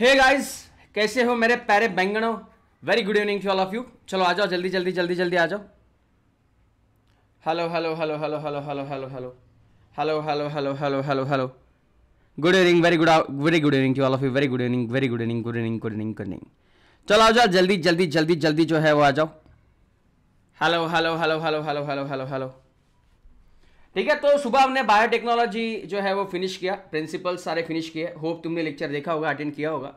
हे hey guys कैसे हो मेरे प्यारे बैंगनों very good evening to all of you चलो आ जाओ जल्दी जल्दी जल्दी जल्दी आ जाओ hello hello hello hello hello hello hello hello hello hello hello hello hello hello good evening very good very good evening to all of you very good evening very good evening good evening good evening good evening चलो आ जाओ जल्दी जल्दी जल्दी जल्दी जो है वो आ जाओ hello hello hello hello hello hello hello hello ठीक है तो सुबह हमने बायोटेक्नोलॉजी जो है वो फिनिश किया प्रिंसिपल सारे फिनिश किए होप तुमने लेक्चर देखा होगा अटेंड किया होगा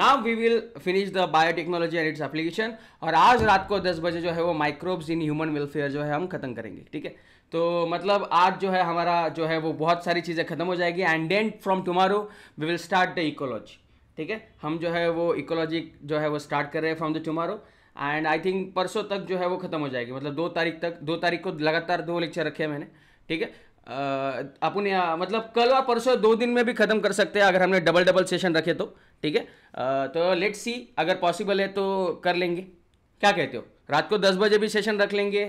now we will finish the biotechnology and its application और आज रात को 10 बजे जो है वो माइक्रोब्स इन ह्यूमन वेलफेयर जो है हम खत्म करेंगे ठीक है तो मतलब आज जो है हमारा जो है वो बहुत सारी चीज़ें खत्म हो जाएगी and then from tomorrow we will start the ecology ठीक है हम जो है वो इकोलॉजी जो है वो स्टार्ट कर रहे हैं from the tomorrow and I think परसों तक जो है वो खत्म हो जाएगी मतलब दो तारीख तक दो तारीख को लगातार दो लेक्चर रखे हैं मैंने ठीक है अपन मतलब कल और परसों दो दिन में भी खत्म कर सकते हैं अगर हमने डबल डबल सेशन रखे तो ठीक है तो लेट्स सी अगर पॉसिबल है तो कर लेंगे क्या कहते हो रात को दस बजे भी सेशन रख लेंगे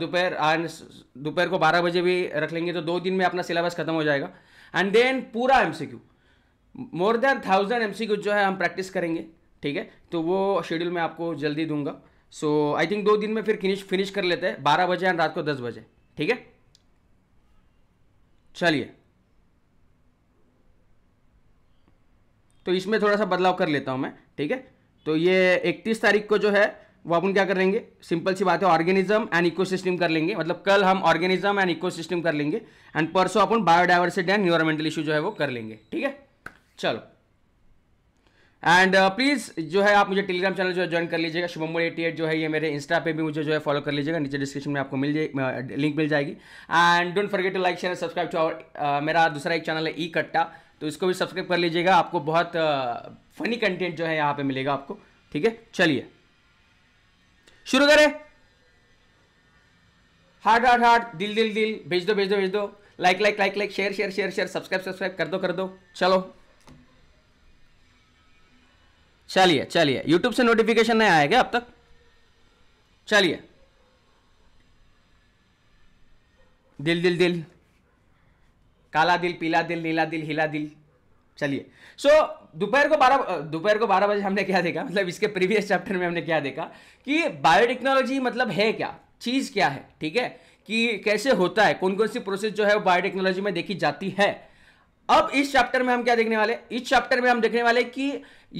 दोपहर दोपहर को बारह बजे भी रख लेंगे तो दो दिन में अपना सिलेबस खत्म हो जाएगा एंड देन पूरा Q more than thousand Q जो है हम प्रैक्टिस करेंगे ठीक है तो वो शेड्यूल मैं आपको जल्दी दूंगा सो आई थिंक दो दिन में फिर फिनिश कर लेते हैं बारह बजे एंड रात को दस बजे ठीक है चलिए तो इसमें थोड़ा सा बदलाव कर लेता हूं मैं ठीक है तो ये 31 तारीख को जो है वो अपन क्या कर लेंगे सिंपल सी बात है ऑर्गेनिज्म एंड इकोसिस्टम कर लेंगे मतलब कल हम ऑर्गेनिज्म एंड इकोसिस्टम कर लेंगे एंड परसों अपन बायोडाइवर्सिटी एंड इन्वायरमेंटल इशू जो है वो कर लेंगे ठीक है चलो एंड प्लीज़ uh, जो है आप मुझे टेलीग्राम चैनल जो है ज्वाइन कर लीजिएगा शुभम एटी एट जो है ये मेरे इंस्टा पे भी मुझे जो है फॉलो कर लीजिएगा नीचे डिस्क्रिप्शन में आपको मिल जाए लिंक मिल जाएगी and don't forget to like share subscribe to our मेरा दूसरा एक चैनल है ई e कट्टा तो इसको भी सब्सक्राइब कर लीजिएगा आपको बहुत फनी uh, कंटेंट जो है यहाँ पे मिलेगा आपको ठीक है चलिए शुरू करें हार्ट हार्ट हार्ट दिल दिल दिल भेज दो भेज दो भेज दो like like like like share share share share subscribe subscribe कर दो कर दो चलो चलिए चलिए यूट्यूब से नोटिफिकेशन नहीं आया क्या अब तक चलिए दिल दिल दिल काला दिल पीला दिल नीला दिल हिला दिल चलिए सो so, दोपहर को बारह दोपहर को बारह बजे हमने क्या देखा मतलब इसके प्रीवियस चैप्टर में हमने क्या देखा कि बायोटेक्नोलॉजी मतलब है क्या चीज़ क्या है ठीक है कि कैसे होता है कौन कौन सी प्रोसेस जो है वो बायोटेक्नोलॉजी में देखी जाती है अब इस चैप्टर में हम क्या देखने वाले इस चैप्टर में हम देखने वाले कि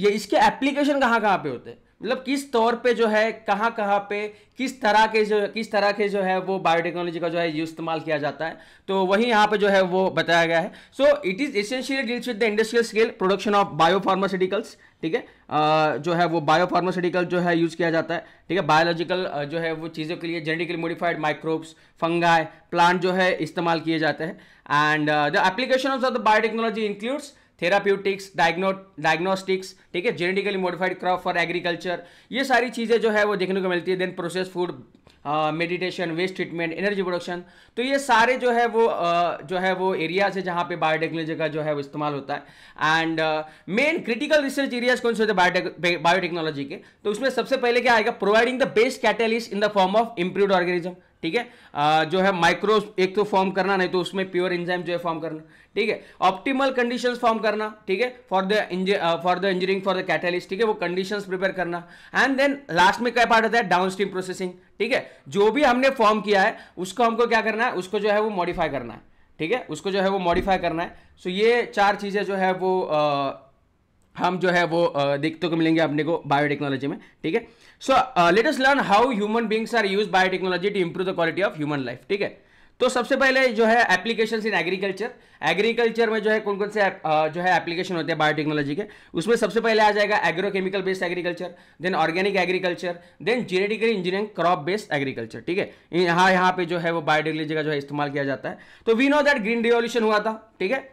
ये इसके एप्लीकेशन कहाँ कहाँ पे होते हैं मतलब किस तौर पे जो है कहाँ कहाँ पे किस तरह के जो किस तरह के जो है वो बायोटेक्नोलॉजी का जो है इस्तेमाल किया जाता है तो वही यहाँ पे जो है वो बताया गया है so it is essentially deals with the industrial scale production of biopharmaceuticals ठीक है जो है वो बायोफार्मास्यूटिकल जो है यूज़ किया जाता है ठीक है बायोलॉजिकल जो है वो चीज़ों के लिए genetically modified microbes fungi plant जो है इस्तेमाल किए जाते हैं and the application of the biotechnology includes therapeutics diagno diagnostics ठीक है genetically modified crop for agriculture ये सारी चीज़ें जो है वो देखने को मिलती है then process food meditation waste treatment energy production तो ये सारे जो है वो uh, जो है वो एरियाज है जहाँ पे बायोटेक्नोलॉजी का जो है वो इस्तेमाल होता है and main critical research areas कौन से होते हैं बायोटेक्नोलॉजी के तो उसमें सबसे पहले क्या आएगा providing the best catalyst in the form of improve organism ठीक है जो है माइक्रो एक तो फॉर्म करना नहीं तो उसमें प्योर एंजाइम जो है फॉर्म करना ठीक है ऑप्टिमल कंडीशंस फॉर्म करना ठीक है for the for the engineering for the catalyst ठीक है वो कंडीशंस प्रिपेयर करना एंड देन लास्ट में क्या पार्ट होता है डाउन स्ट्रीम प्रोसेसिंग ठीक है जो भी हमने फॉर्म किया है उसको हमको क्या करना है उसको जो है वो मॉडिफाई करना है ठीक है उसको जो है वो मॉडिफाई करना है सो so, ये चार चीज़ें जो है वो आ, हम जो है वो देखते को मिलेंगे अपने को बायोटेक्नोलॉजी में ठीक है so let us learn how human beings are use biotechnology to improve the quality of human life ठीक है तो सबसे पहले जो है एप्लीकेशन इन एग्रीकल्चर एग्रीकल्चर में जो है कौन कौन से uh, जो है एप्लीकेशन होते हैं बायोटेक्नोलॉजी के उसमें सबसे पहले आ जाएगा agrochemical based agriculture then organic agriculture then genetically engineering crop based agriculture ठीक है यहाँ यहाँ पे जो है वो बायोटेक्नोलॉजी का जो है इस्तेमाल किया जाता है तो we know that green revolution हुआ था ठीक है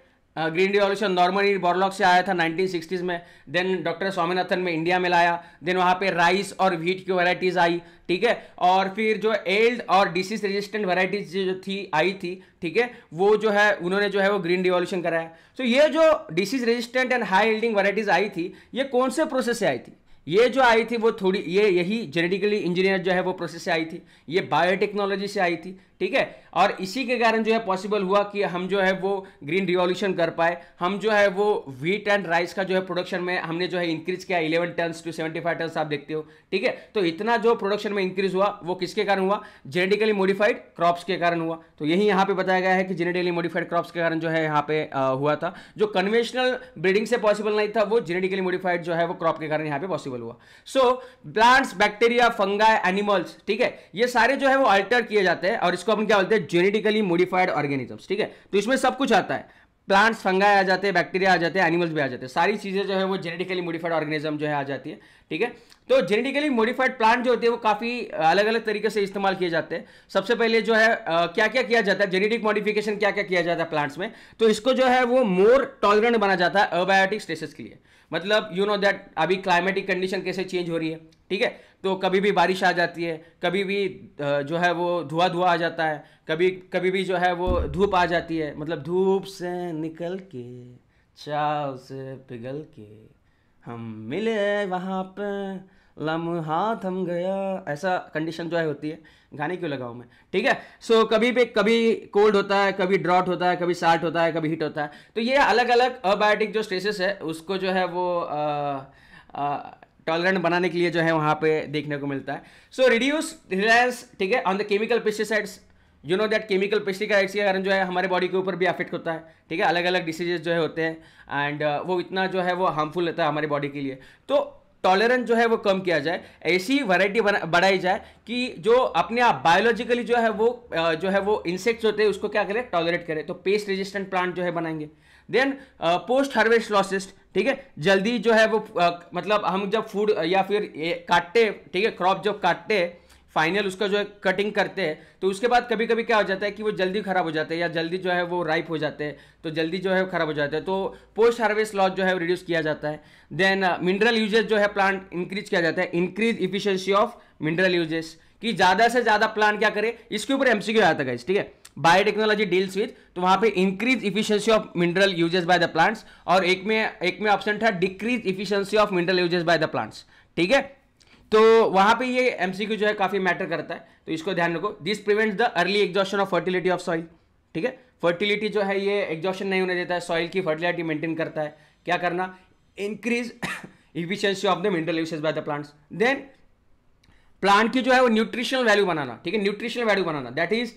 ग्रीन रिवॉल्यूशन नॉर्मली बॉर्लॉक से आया था 1960s में देन डॉक्टर स्वामीनाथन में इंडिया में लाया देन वहाँ पे राइस और व्हीट की वैरायटीज़ आई ठीक है और फिर जो एल्ड और डिसीज रेजिस्टेंट वैरायटीज जो थी आई थी ठीक है वो जो है उन्होंने जो है वो ग्रीन रिवॉल्यूशन कराया तो so, ये जो disease resistant and high yielding varieties आई थी ये कौन से प्रोसेस से आई थी ये जो आई थी वो थोड़ी ये यही जेनेटिकली इंजीनियर जो है वो प्रोसेस से आई थी ये बायोटेक्नोलॉजी से आई थी ठीक है और इसी के कारण जो है पॉसिबल हुआ कि हम जो है वो ग्रीन रिवॉल्यूशन कर पाए हम जो है वो व्हीट एंड राइस का जो है प्रोडक्शन में हमने जो है इंक्रीज किया 11 टन टू 75 टन आप देखते हो ठीक है तो इतना जो प्रोडक्शन में इंक्रीज हुआ वो किसके कारण हुआ जेनेटिकली मॉडिफाइड क्रॉप्स के कारण हुआ तो यही यहाँ पे बताया गया है कि जेनेटिकली मॉडिफाइड क्रॉप्स के कारण जो है यहाँ पे हुआ था जो कन्वेंशनल ब्रीडिंग से पॉसिबल नहीं था वो जेनेटिकली मॉडिफाइड जो है वो क्रॉप के कारण यहाँ पे पॉसिबल हुआ so plants bacteria fungi animals ठीक है ये सारे जो है वो अल्टर किए जाते हैं और इसको इसको अपन क्या बोलते हैं जेनेटिकली मोडिफाइड ऑर्गेनिजम्स ठीक है तो इसमें सब कुछ आता है प्लांट्स फंगाई आ जाते हैं बैक्टीरिया आ जाते हैं एनिमल्स भी आ जाते हैं सारी चीज़ें जो है वो जेनेटिकली मॉडिफाइड ऑर्गेनिज्म जो है आ जाती है ठीक है तो जेनेटिकली मॉडिफाइड प्लांट जो होते हैं वो काफ़ी अलग अलग तरीके से इस्तेमाल किए जाते हैं सबसे पहले जो है आ, क्या क्या किया जाता है जेनेटिक मॉडिफिकेशन क्या क्या किया जाता है प्लांट्स में तो इसको जो है वो मोर टॉलरेंट बना जाता है अबायोटिक स्ट्रेसेस के लिए मतलब यू नो दैट अभी क्लाइमेटिक कंडीशन कैसे चेंज हो रही है ठीक है तो कभी भी बारिश आ जाती है कभी भी जो है वो धुआं धुआं आ जाता है कभी कभी भी जो है वो धूप आ जाती है मतलब धूप से निकल के चाव से पिघल के हम मिले वहाँ पे लम्हा थम गया ऐसा कंडीशन जो है होती है गाने क्यों लगाऊ मैं ठीक है सो so, कभी पे कभी कोल्ड होता है कभी ड्रॉट होता है कभी साल्ट होता है कभी हीट होता है तो ये अलग अलग अबायोटिक जो स्ट्रेसेस है उसको जो है वो आ, आ, टॉलरेंट बनाने के लिए जो है वहाँ पे देखने को मिलता है सो रिड्यूस रिलायंस ठीक है on the chemical pesticides you know that chemical pesticides के कारण जो है हमारे बॉडी के ऊपर भी अफेक्ट होता है ठीक है अलग अलग डिसीजेज जो है होते हैं एंड uh, वो इतना जो है वो हार्मफुल रहता है हमारे बॉडी के लिए तो टॉलरेंस जो है वो कम किया जाए ऐसी वैरायटी बढ़ाई जाए कि जो अपने आप बायोलॉजिकली जो है वो uh, जो है वो इंसेक्ट्स होते हैं उसको क्या करें टॉलरेट करें तो पेस्ट रेजिस्टेंट प्लांट जो है बनाएंगे देन पोस्ट हार्वेस्ट लॉसिस्ट ठीक है जल्दी जो है वो uh, मतलब हम जब फूड uh, या फिर काटते ठीक है क्रॉप जब काटते फाइनल उसका जो है कटिंग करते हैं तो उसके बाद कभी कभी क्या हो जाता है कि वो जल्दी खराब हो जाते हैं या जल्दी जो है वो राइप हो जाते हैं तो जल्दी जो है खराब हो जाते हैं तो पोस्ट हार्वेस्ट लॉस जो है रिड्यूस किया जाता है देन मिनरल यूजेस जो है प्लांट इंक्रीज किया जाता है increase efficiency of mineral uses कि ज़्यादा से ज़्यादा प्लांट क्या करे इसके ऊपर एमसीक्यू आता है ठीक है बायोटेक्नोलॉजी डील्स विथ तो वहां पे increase efficiency of mineral uses by the plants और एक में एक में ऑप्शन था decrease efficiency of mineral uses by the plants ठीक है तो वहां पे ये एमसीक्यू जो है काफ़ी मैटर करता है तो इसको ध्यान रखो this prevents the early exhaustion of fertility of soil ठीक है फर्टिलिटी जो है ये एग्जॉशन नहीं होने देता है सॉइल की फर्टिलिटी मेंटेन करता है क्या करना increase efficiency of the mineral uses by the plants then plant की जो है वो न्यूट्रिशनल वैल्यू बनाना ठीक है न्यूट्रिशनल वैल्यू बनाना that is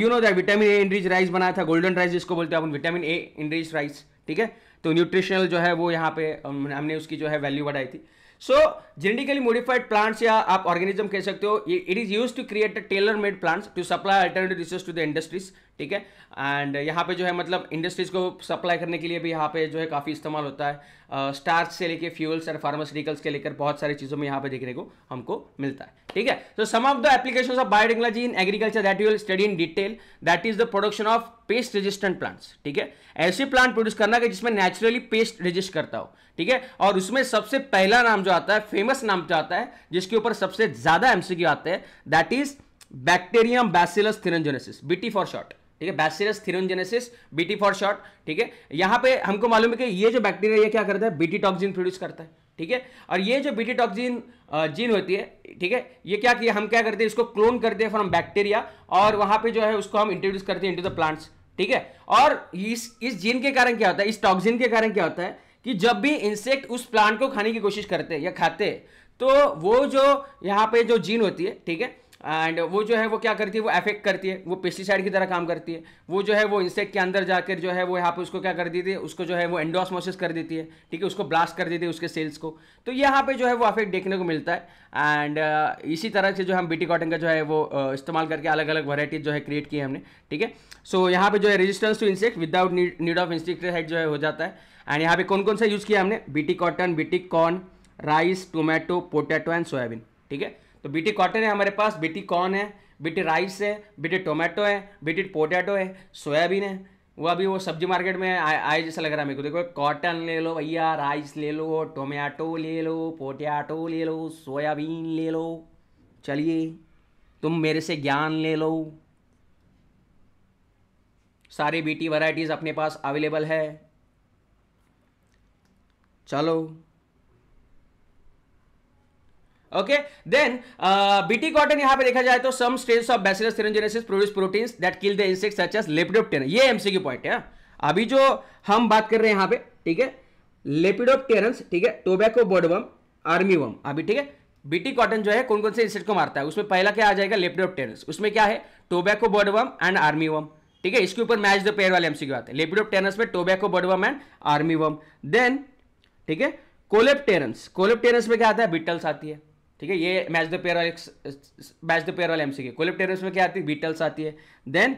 you know that vitamin A enriched rice बनाया था गोल्डन राइस जिसको बोलते हैं अपन विटामिन ए इंड्रीज राइस ठीक है तो न्यूट्रिशनल जो है वो यहाँ पे um, हमने उसकी जो है वैल्यू बढ़ाई थी सो जेनेटिकली मॉडिफाइड प्लांट्स या आप ऑर्गेनिज्म कह सकते हो it is use to create tailor made plants to supply alternative resource to the industries ठीक है एंड यहाँ पे जो है मतलब इंडस्ट्रीज़ को सप्लाई करने के लिए भी यहाँ पे जो है काफ़ी इस्तेमाल होता है स्टार्च uh, से लेके फ्यूल्स और फार्मास्यूटिकल्स के लेकर बहुत सारी चीज़ों में यहाँ पे देखने को हमको मिलता है ठीक है so some of the application of biotechnology in agriculture that you will study in detail that is the production of pest resistant plants ठीक है ऐसे प्लांट प्रोड्यूस करना कि जिसमें नेचुरली पेस्ट रजिस्ट करता हो ठीक है और उसमें सबसे पहला नाम जो आता है फेमस नाम जो आता है जिसके ऊपर सबसे ज़्यादा एमसीक्यू आते हैं that is bacterium Bacillus thuringiensis BT for short ठीक है Bacillus thuringiensis BT for short ठीक है यहां पे हमको मालूम है कि ये जो बैक्टीरिया ये क्या करता है बीटी टॉक्सिन प्रोड्यूस करता है ठीक है और ये जो बीटी टॉक्सिन जीन होती है ठीक है ये क्या किया हम क्या करते हैं इसको क्लोन करते हैं फ्रॉम बैक्टीरिया और वहां पे जो है उसको हम इंट्रोड्यूस करते हैं इंटू द प्लांट्स ठीक है और इस इस जीन के कारण क्या होता है इस टॉक्सिन के कारण क्या होता है कि जब भी इंसेक्ट उस प्लांट को खाने की कोशिश करते हैं या खाते हैं तो वो जो यहाँ पे जो जीन होती है ठीक है एंड वो जो है वो क्या करती है वो एफेक्ट करती है वो पेस्टिसाइड की तरह काम करती है वो जो है वो इंसेक्ट के अंदर जाकर जो है वो यहाँ पे उसको क्या कर देती है उसको जो है वो एंडोसमोसिस कर देती है ठीक है उसको ब्लास्ट कर देती है उसके सेल्स को तो यहाँ पे जो है वो अफेक्ट देखने को मिलता है एंड uh, इसी तरह से जो हम बीटी कॉटन का जो है वो uh, इस्तेमाल करके अलग अलग वराइटी जो है क्रिएट की है हमने ठीक है सो यहाँ पे जो है resistance to insect without need of insecticide जो है हो जाता है एंड यहाँ पे कौन कौन सा यूज़ किया हमने BT cotton BT corn rice tomato potato and soybean ठीक है तो बीटी कॉटन है हमारे पास बीटी कॉर्न है बीटी राइस है बीटी टोमेटो है बीटी पोटैटो है सोयाबीन है वो अभी वो सब्जी मार्केट में आए आए जैसा लग रहा है मेरे को देखो कॉटन ले लो भैया राइस ले लो टोमेटो ले लो पोटैटो ले लो सोयाबीन ले लो चलिए तुम मेरे से ज्ञान ले लो सारी बीटी वैरायटीज़ अपने पास अवेलेबल है चलो ओके देन बीटी कॉटन यहां पे देखा जाए तो some stage of Bacillus thuringiensis produce proteins that kill the insect such as lepidopteran ये एमसीक्यू पॉइंट है हाँ? अभी जो हम बात कर रहे हैं यहां पे ठीक है लेपिडोप्टेरन्स ठीक है टोबैको बोडवम आर्मीवम अभी ठीक है बीटी कॉटन जो है कौन कौन से इंसेक्ट को मारता है उसमें पहला क्या आ जाएगा लेपिडोप्टेरन्स उसमें क्या है टोबैको बोडवम एंड आर्मीवम ठीक है इसके ऊपर मैच द पेयर वाले एमसीक्यू आते हैं लेपिडोप्टेरन्स में tobacco budworm and armyworm then ठीक है कोलेप्टेरन्स कोलेप्टेरन्स में क्या आता है बिटल्स आती है ठीक है ये match the pair match the pair वाले एमसीक्यू टेरस में क्या आती है बीटल्स आती है देन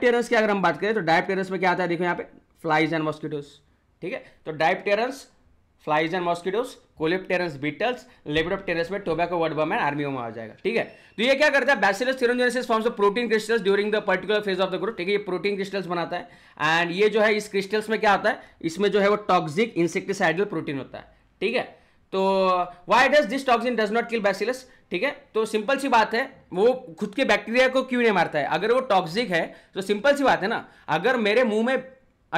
टेरस की अगर हम बात करें तो टेरस में क्या आता है देखो यहाँ पे फ्लाइज एंड मॉस्किटोज ठीक है तो टेरस flies and coleopterans beetles टेरस में टोबैको वर्ड बम एंड में आ जाएगा ठीक है तो ये क्या करता है Bacillus thuringiensis forms of protein crystals during the particular phase of the group ठीक है ये प्रोटीन क्रिस्टल्स बनाता है एंड ये जो है इस क्रिस्टल्स में क्या आता है इसमें जो है वो टॉक्सिक इंसेक्टिसाइडल प्रोटीन होता है ठीक है तो why does this toxin does not kill Bacillus ठीक है तो सिंपल सी बात है वो खुद के बैक्टीरिया को क्यों नहीं मारता है अगर वो टॉक्सिक है तो सिंपल सी बात है ना अगर मेरे मुंह में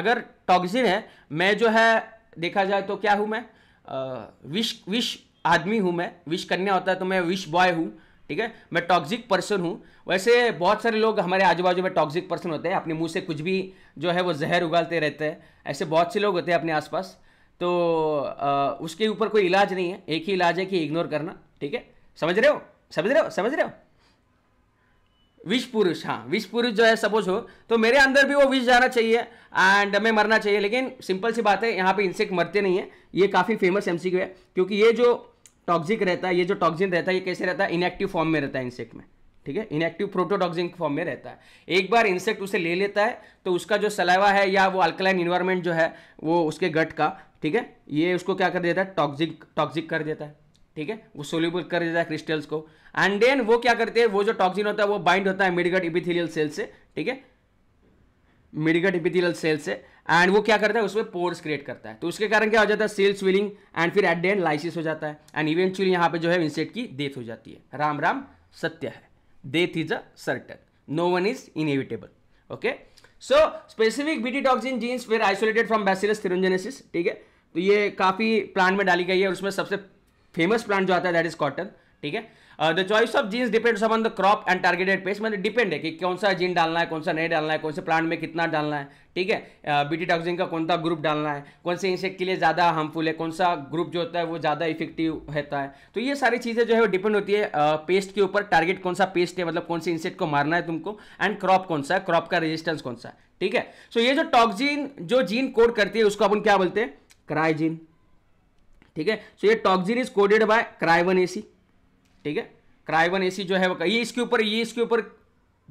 अगर टॉक्सिन है मैं जो है देखा जाए तो क्या हूँ मैं आ, विश विश आदमी हूँ मैं विश कन्या होता है तो मैं विश बॉय हूँ ठीक है मैं टॉक्सिक पर्सन हूँ वैसे बहुत सारे लोग हमारे आजू बाजू में टॉक्सिक पर्सन होते हैं अपने मुंह से कुछ भी जो है वो जहर उगालते रहते हैं ऐसे बहुत से लोग होते हैं अपने आसपास तो आ, उसके ऊपर कोई इलाज नहीं है एक ही इलाज है कि इग्नोर करना ठीक है समझ रहे हो समझ रहे हो समझ रहे हो विष पुरुष हाँ विष पुरुष जो है सपोज हो तो मेरे अंदर भी वो विष जाना चाहिए एंड मैं मरना चाहिए लेकिन सिंपल सी बात है यहाँ पे इंसेक्ट मरते नहीं है ये काफ़ी फेमस एमसीक्यू है क्योंकि ये जो टॉक्सिक रहता है ये जो टॉक्सिन रहता है ये कैसे रहता है इनएक्टिव फॉर्म में रहता है इंसेक्ट में ठीक है इनएक्टिव प्रोटोटॉक्सिन फॉर्म में रहता है एक बार इंसेक्ट उसे ले लेता है तो उसका जो सलाइवा है या वो अल्कलाइन इन्वायरमेंट जो है वो उसके गट का ठीक है ये उसको क्या कर देता है टॉक्सिक टॉक्सिक कर देता है ठीक है वो सोल्यूबल कर देता है क्रिस्टल्स को एंड देन वो क्या करते हैं वो जो टॉक्सिन होता है वो बाइंड होता है मिडगट इपिथिलियल सेल से ठीक है मिडगट इपिथिलियल सेल से एंड वो क्या करता है उसमें पोर्स क्रिएट करता है तो उसके कारण क्या हो जाता है सेल स्विलिंग एंड फिर एट द लाइसिस हो जाता है एंड इवेंचुअली यहाँ पे जो है इंसेक्ट की डेथ हो जाती है राम राम सत्य है death is a certain no one is inevitable okay so specific BT toxin genes were isolated from Bacillus thuringiensis ठीक है तो ये काफ़ी प्लांट में डाली गई है और उसमें सबसे फेमस प्लांट जो आता है दैट इज कॉटन ठीक है the choice of genes depends upon the crop and targeted pest मतलब डिपेंड है कि कौन सा जीन डालना है कौन सा नहीं डालना है कौन से प्लांट में कितना डालना है ठीक है बीटी uh, टॉक्सिन का कौन सा ग्रुप डालना है कौन से इंसेक्ट के लिए ज़्यादा हार्मफुल है कौन सा ग्रुप जो होता है वो ज़्यादा इफेक्टिव रहता है तो ये सारी चीज़ें जो है वो डिपेंड होती है पेस्ट uh, के ऊपर टारगेट कौन सा पेस्ट है मतलब कौन से इंसेक्ट को मारना है तुमको एंड क्रॉप कौन सा है क्रॉप का रेजिस्टेंस कौन सा है ठीक है सो so, ये जो टॉक्सिन जो जीन कोड करती है उसको अपन क्या बोलते हैं क्राइजिन ठीक है सो ये toxin is coded by cry one AC ठीक है क्राइवन एसी जो है वो ये इसके ऊपर ये इसके ऊपर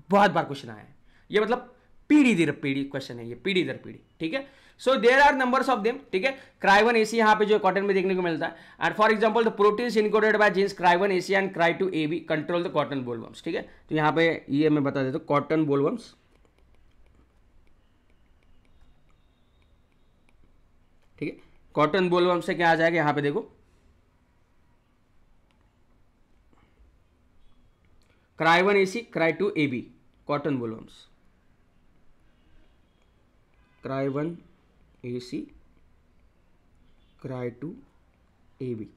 बहुत बार क्वेश्चन आया है ये मतलब पीढ़ी दर पीढ़ी क्वेश्चन है ये पीढ़ी दर पीढ़ी ठीक है so there are number of them ठीक है क्राइवन एसी यहाँ पे जो कॉटन में देखने को मिलता है and for example the proteins encoded by genes cry one AC and cry two A B control the cotton bollworms ठीक है तो यहाँ पे ये मैं बता देता हूँ कॉटन बोलवम्स कॉटन बोलबम से क्या आ जाएगा यहां पे देखो cry one AC cry two A B cotton bollworms cry one A C cry two A B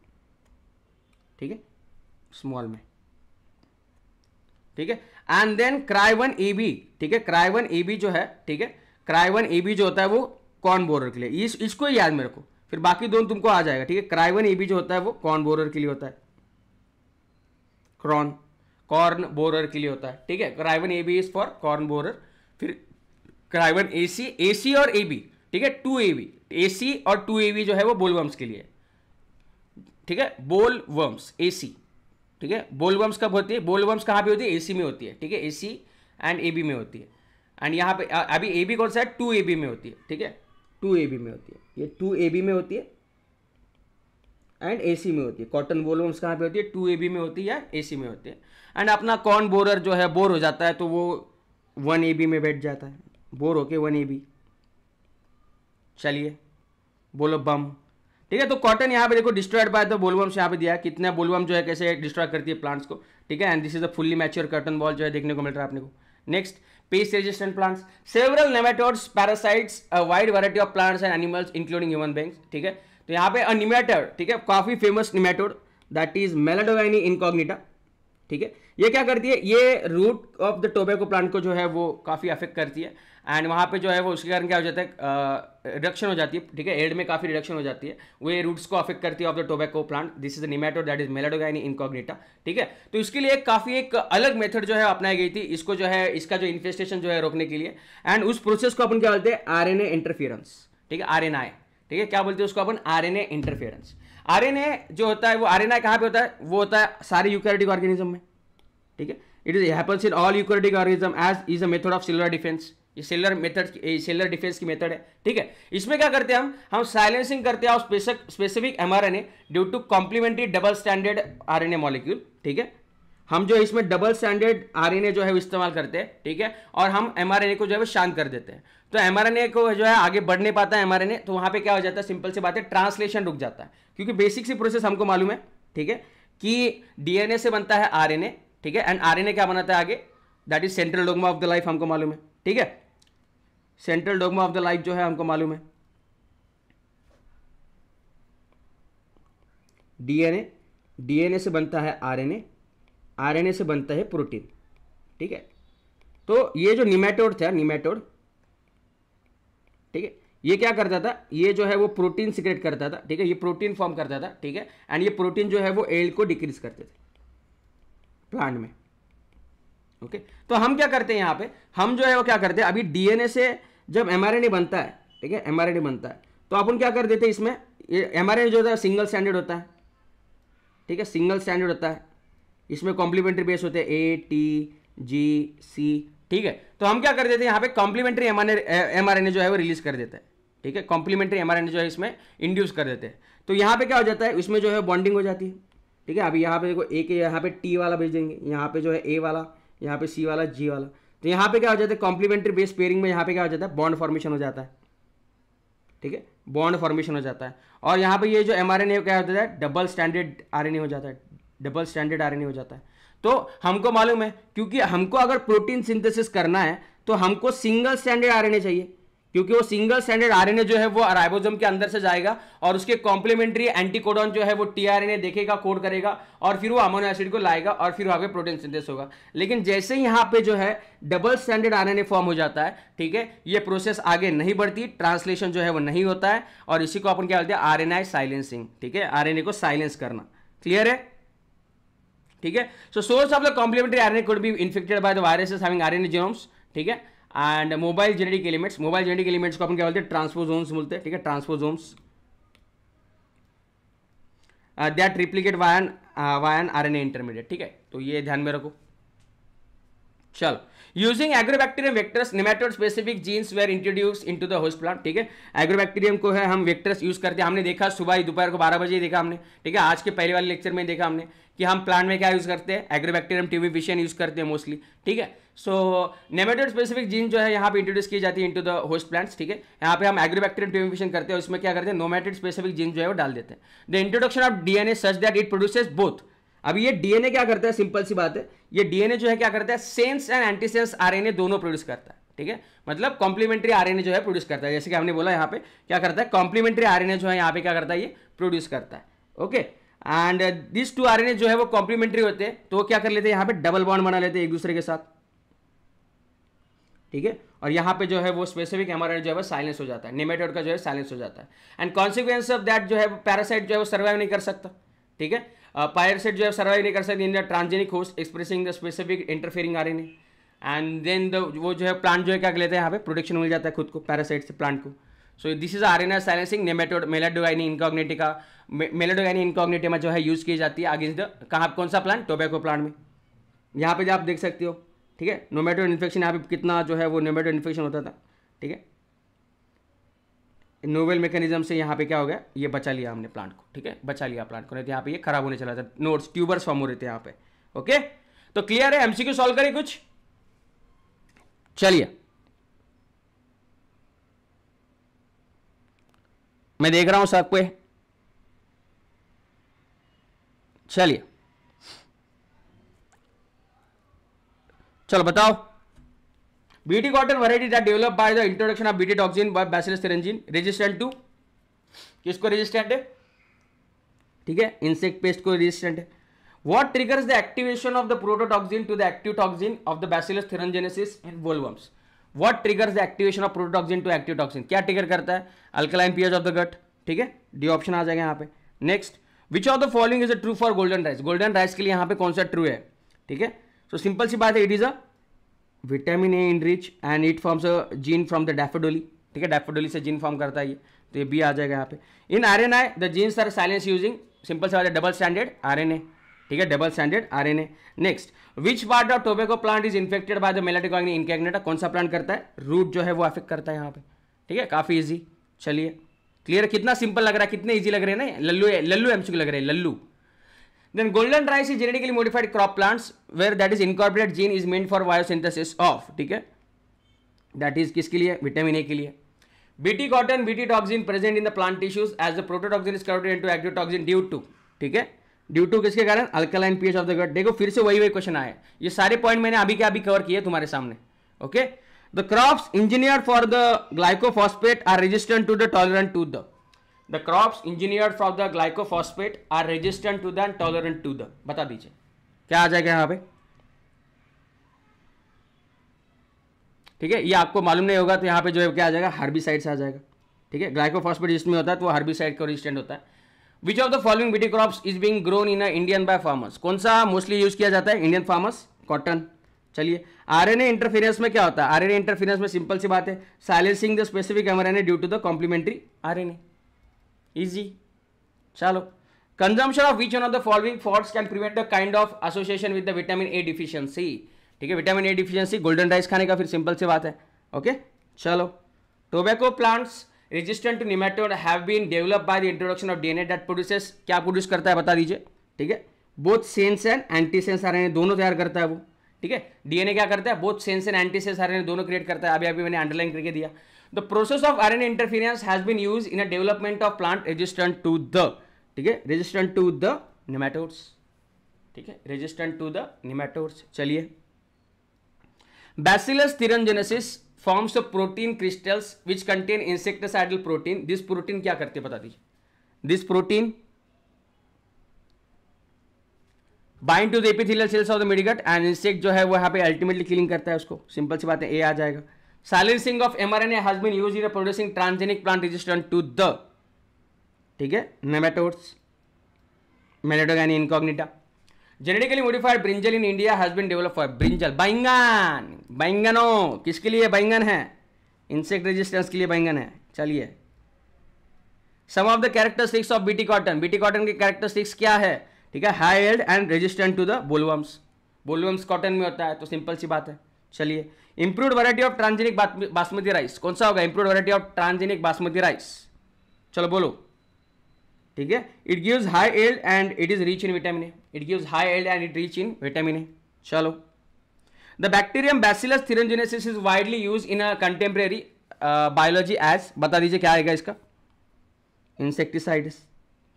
ठीक है स्मॉल में ठीक है and then cry one A B ठीक है क्राई वन ए बी जो है ठीक है क्राई वन ए बी जो होता है वो कॉर्न बोरर के लिए इस इसको याद में रखो फिर बाकी दोनों तुमको आ जाएगा ठीक है क्राइवन ए बी जो होता है वो कॉर्न बोरर के लिए होता है क्रॉन कॉर्न बोरर के लिए होता है ठीक है cry one A B is for corn borer फिर क्राइवन ए सी ए सी और ए बी ठीक है टू ए बी ए सी और टू ए बी जो है वो बोलवर्म्स के लिए ठीक है बोल वर्म्स ए सी ठीक है बोलवर्म्स कब होती है बोलवर्म्स कहाँ पे होती है ए सी में होती है ठीक है ए सी एंड ए बी में होती है एंड यहाँ पे अभी ए बी कौन सा है टू ए बी में होती है ठीक है टू ए बी में होती है ये टू ए बी में होती है एंड ए सी में होती है कॉटन वोलोम्स कहाँ पे होती है टू ए बी में होती है या ए सी में होती है एंड अपना कॉर्न बोरर जो है बोर हो जाता है तो वो वन ए बी में बैठ जाता है बोर होके वन ए बी चलिए बोलो बम ठीक है तो कॉटन यहाँ पे देखो डिस्ट्रॉयड बाय द बोलवम्स यहाँ पे दिया है कितने बोलवम जो है कैसे डिस्ट्रॉय करती है प्लांट्स को ठीक है and this is a fully mature cotton boll जो है देखने को मिल रहा है आपने को next pest resistant plants several nematodes parasites a wide variety of plants and animals including human beings ठीक है तो यहाँ पे निमेटर ठीक है काफ़ी famous nematode that is Meloidogyne incognita ठीक है ये क्या करती है ये root of the tobacco plant को जो है वो काफ़ी अफेक्ट करती है एंड वहाँ पे जो है वो उसके कारण क्या हो जाता है रिडक्शन हो जाती है ठीक है एड में काफ़ी रिडक्शन हो जाती है वे रूट्स को अफेक्ट करती है of the tobacco plant this is the that is Meloidogyne incognita ठीक है तो इसके लिए एक काफ़ी एक अलग मेथड जो है अपनाई गई थी इसको जो है इसका जो इन्फेस्टेशन जो है रोकने के लिए एंड उस प्रोसेस को अपन क्या बोलते हैं आर एन ए इंटरफियरेंस ठीक है आर एन आई ठीक है क्या बोलते हैं उसको अपन R N A interference R N A जो होता है वो आर एन आई कहाँ पर होता है वो होता है सारे यूकैरियोटिक ऑर्गेनिज्म में ठीक है it is happens in all eukaryotic organism as is a method of cellular defence ये सेलर मेथड सेलर डिफेंस की मेथड है ठीक है इसमें क्या करते हैं हम हम साइलेंसिंग करते हैं और specific mRNA due to complementary double standard RNA molecule ठीक है हम जो इसमें डबल स्टैंडर्ड आरएनए जो है इस्तेमाल करते हैं ठीक है और हम ए को जो है शांत कर देते हैं तो ए को जो है आगे बढ़ नहीं पाता है ए तो वहां पर क्या हो जाता है सिंपल सी बात है ट्रांसलेशन रुक जाता है क्योंकि बेसिक सी प्रोसेस हमको मालूम है ठीक है कि डीएनए से बनता है आरएनए ठीक है एंड ए क्या बनाता है आगे that is central dogma of the life हमको मालूम है ठीक है central dogma of the life जो है हमको मालूम है डीएनए डीएनए से बनता है आरएनए आरएनए से बनता है प्रोटीन ठीक है तो ये जो निमेटोड था निमेटोड ठीक है ये क्या करता था ये जो है वो प्रोटीन सिक्रेट करता था ठीक है ये प्रोटीन फॉर्म करता था ठीक है एंड ये प्रोटीन जो है वो एल को डिक्रीज करते थे प्लांट में ओके तो हम क्या करते हैं यहाँ पे हम जो है वो क्या करते हैं अभी डीएनए से जब एमआरएनए बनता है ठीक है एमआरएनए बनता है तो अपन क्या कर देते हैं इसमें एमआरएनए जो होता है सिंगल स्टैंडर्ड होता है ठीक है सिंगल स्टैंडर्ड होता है इसमें कॉम्प्लीमेंट्री बेस होते हैं ए टी जी सी ठीक है तो हम क्या कर देते हैं यहाँ पे कॉम्प्लीमेंट्री एम ए जो है वो रिलीज कर देता है ठीक है कॉम्प्लीमेंट्री ए जो है इसमें इंड्यूस कर देते हैं तो यहाँ पे क्या हो जाता है इसमें जो है बॉन्डिंग हो जाती है ठीक है अभी यहाँ पे देखो ए के यहाँ पे टी वाला भेज देंगे यहाँ पे जो है ए वाला यहाँ पे सी वाला जी वाला तो यहाँ पे क्या हो जाता है कॉम्प्लीमेंट्री बेस पेयरिंग में यहाँ पे क्या हो जाता है बॉन्ड फॉर्मेशन हो जाता है ठीक है बॉन्ड फॉर्मेशन हो जाता है और यहाँ पे ये जो एम क्या हो जाता है डबल स्टैंडर्ड आर हो जाता है डबल स्टैंडर्ड आर हो जाता है तो हमको मालूम है क्योंकि हमको अगर प्रोटीन सिंथेसिस करना है तो हमको सिंगल स्टैंडर्ड आर चाहिए क्योंकि वो सिंगल स्टैंडर्ड आरएनए जो है वो अराइबोजम के अंदर से जाएगा और उसके कॉम्प्लीमेंट्री एंटीकोडॉन जो है वो टीआरएनए देखेगा कोड करेगा और फिर वो अमोनो एसिड को लाएगा और फिर वहां पे प्रोटीन सिंथेस होगा लेकिन जैसे ही यहां पे जो है डबल स्टैंडर्ड आरएनए फॉर्म हो जाता है ठीक है ये प्रोसेस आगे नहीं बढ़ती ट्रांसलेशन जो है वो नहीं होता है और इसी को अपन क्या बोलते हैं आर साइलेंसिंग ठीक है आर को साइलेंस करना क्लियर है ठीक है so source of the complementary R could be infected by the virus having R N ठीक है and mobile genetic elements mobile genetic elements को अपन क्या बोलते हैं ट्रांसपोजोम्स बोलते हैं ठीक है transposons that are triplicate via via R N intermediate ठीक है तो ये ध्यान में रखो चल using Agrobacterium vectors nematode specific genes were introduce into the host plant ठीक है एग्रोबैक्टीरियम को है हम वेक्टर्स यूज करते हैं हमने देखा सुबह दोपहर को बारह बजे देखा हमने ठीक है आज के पहले वाले लेक्चर में देखा हमने कि हम प्लांट में क्या यूज़ करते हैं एग्रोबैक्टीरियम विशन यूज़ करते हैं मोस्टली ठीक है सो नेमेटोड स्पेसिफिक जीन जो है यहाँ पे इंट्रोड्यूस की जाती है इनटू द होस्ट प्लांट्स ठीक है यहाँ पे हम एग्रोबैक्टीरियम विशन करते हैं उसमें क्या करते हैं नोमेटेड स्पेसिफिक जीन जो है वो डाल देते हैं the introduction of DNA such that it produces both अब ये डीएनए क्या करता है सिंपल सी बात है ये डीएनए जो है क्या करता है सेंस एंड एंटीसेंस आरएनए दोनों प्रोड्यूस करता है ठीक है मतलब कॉम्प्लीमेंट्री आरएनए जो है प्रोड्यूस करता है जैसे कि हमने बोला यहाँ पे क्या करता है कॉम्प्लीमेंट्री आरएनए जो है यहाँ पे क्या करता है ये प्रोड्यूस करता है okay and this two RNA जो है वो कॉम्प्लीमेंट्री होते हैं तो क्या कर लेते हैं यहाँ पे डबल बॉन्ड बना लेते हैं एक दूसरे के साथ ठीक है और यहाँ पे जो है वो स्पेसिफिक हमारा जो है वो साइलेंस हो जाता है नेमेटोड का जो है साइलेंस हो जाता है एंड कॉन्सिक्वेंस ऑफ दैट जो है पैरासाइट जो है वो सर्वाइव नहीं कर सकता ठीक है पायरसेट uh, जो है सर्वाइव नहीं कर सकती in the transgenic host expressing the specific interfering R and then the वो जो है प्लांट जो है क्या लेते हैं यहाँ पे प्रोडक्शन मिल जाता है खुद को पैरासाइट से प्लांट को so this is R N R silencing nematode Meloidogyne incognita Meloidogyne incognita जो है यूज़ की जाती है अगेंस्ट द कहाँ कौन सा प्लांट टोबैको प्लांट में यहाँ पे जो आप देख सकते हो ठीक है नोमेटो इन्फेक्शन यहाँ पे कितना जो है वो नोमेटो इन्फेक्शन होता था ठीक है नोवेल मैकेनिज्म से यहाँ पे क्या हो गया ये बचा लिया हमने प्लांट को ठीक है बचा लिया प्लांट को नहीं तो यहाँ पे ये खराब होने चला था नोट्स ट्यूबर्स फॉर्म हो रहे थे यहाँ पे ओके तो क्लियर है एमसीक्यू सॉल्व करें कुछ चलिए मैं देख रहा हूं सबको चलिए चलो बताओ BT cotton variety that developed by the introduction of BT toxin by Bacillus thuringiensis resistant to किसको resistant है ठीक है insect pest को resistant है what triggers the activation of the prototoxin to the active toxin of the bacillus thuringiensis in bollworms what triggers the activation of prototoxin to active toxin क्या trigger करता है alkaline pH of the gut ठीक है D option आ जाएगा यहाँ पे next which of the following is a true for golden rice golden rice के लिए यहाँ पे कौन सा true है ठीक है so simple सी बात है it is a vitamin A in rich and it forms a gene from the daffodil ठीक है डेफोडोली से जीन फॉर्म करता है ये तो ये बी आ जाएगा यहाँ पे in R N I the genes are silence using simple से double standard R N A ठीक है double standard R N A next which part of tobacco plant is infected by the Meloidogyne incognita कौन सा plant करता है root जो है वो अफेक्ट करता है यहाँ पे ठीक है काफ़ी ईजी चलिए क्लियर कितना सिंपल लग रहा है कितने ईजी लग रहे हैं ना लल्लू लल्लू एमसी लग रहे हैं लल्लू Then golden rice is genetically modified crop plants where that is incorporated gene is meant for biosynthesis of theek hai that is kiske liye vitamin A ke liye BT cotton BT toxin present in the plant tissues as the prototoxin is converted into agrotoxin due to theek hai due to किसके कारण alkaline pH of the gut देखो फिर से वही वही question आए ये सारे पॉइंट मैंने अभी के अभी कवर किए तुम्हारे सामने okay the crops engineer for the glycophosphate are resistant to the tolerant to the the crops engineer from the glycophosphate are resistant to than tolerant to the बता दीजिए क्या आ जाएगा यहां पे ठीक है ये आपको मालूम नहीं होगा तो यहां पे जो है क्या आ जाएगा हार्बिसाइड से आ जाएगा ठीक है ग्लाइकोफॉस्फेट जिसमें होता है तो वो को रेजिस्टेंट होता है which of the following BT crops is being grown in Indian by farmers कौन सा मोस्टली यूज किया जाता है इंडियन फार्मर्स कॉटन चलिए आरएनए इंटरफेरेंस में क्या होता है आरएनए इंटरफेरेंस में सिंपल सी बात है silencing the specific mRNA due to the complementary RNA easy चलो consumption of which one of the following foods can prevent the kind of association with the vitamin A deficiency ठीक है vitamin A deficiency golden rice खाने का फिर simple सी बात है okay चलो tobacco plants resistant to nematode have been develop by the introduction of DNA that produces क्या प्रोड्यूस करता है बता दीजिए ठीक है both sense and antisense R दोनों तैयार करता है वो ठीक है डीएनए क्या करता है both sense and antisense R दोनों क्रिएट करता है अभी अभी मैंने अंडरलाइन करके दिया the process of R interference has been use in a development of plant resistant to the ठीक है रेजिस्टेंट टू द निमेटोड्स ठीक है रेजिस्टेंट टू द निमेटोड्स चलिए Bacillus thuringiensis forms of protein crystals which contain insecticidal protein this protein क्या करते बता दीजिए this protein bind to the epithelial cells of the midgut and insect जो है वो यहाँ पे अल्टीमेटली किलिंग करता है उसको सिंपल सी बात है ए आ जाएगा silencing of mRNA has been use in producing transgenic plant resistant to the ठीक है nematodes Meloidogyne incognita genetically modified brinjal in India has been develop for brinjal बैंगन बैंगनो किसके लिए बैंगन है इंसेक्ट रेजिस्टेंस के लिए बैंगन है चलिए some of the characteristics of BT cotton BT cotton के कैरेक्टरिस्टिक्स क्या है ठीक है high yield and resistant to the bollworms bollworms cotton में होता है तो सिंपल सी बात है चलिए improve variety of transgenic basmati rice कौन सा होगा improve variety of transgenic basmati rice चलो बोलो ठीक है it gives high yield and it is rich in vitamin A it gives high yield and it rich in vitamin A चलो the bacterium Bacillus thuringiensis is widely use in a contemporary biology as बता दीजिए क्या आएगा इसका insecticides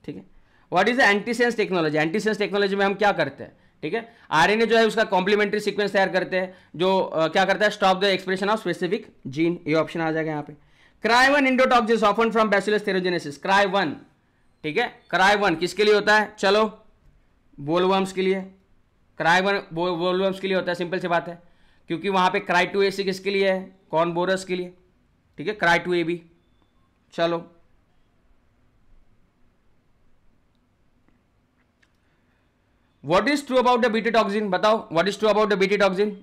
ठीक है what is antisense technology antisense technology में हम क्या करते हैं ठीक है आरएनए जो है उसका कॉम्प्लीमेंट्री सीक्वेंस तैयार करते हैं जो आ, क्या करता है stop the expression of specific gene ये ऑप्शन आ जाएगा यहाँ पे cry one endotoxins often from Bacillus thuringiensis cry one ठीक है क्राई वन किसके लिए होता है चलो बोलवर्म्स के लिए क्राई वन बोलवर्म्स के लिए होता है सिंपल सी बात है क्योंकि वहां पे क्राई टू ए सी किसके लिए है कॉर्न बोरस के लिए ठीक है क्राई टू ए बी चलो what is true about the BT toxin बताओ what is true about the BT toxin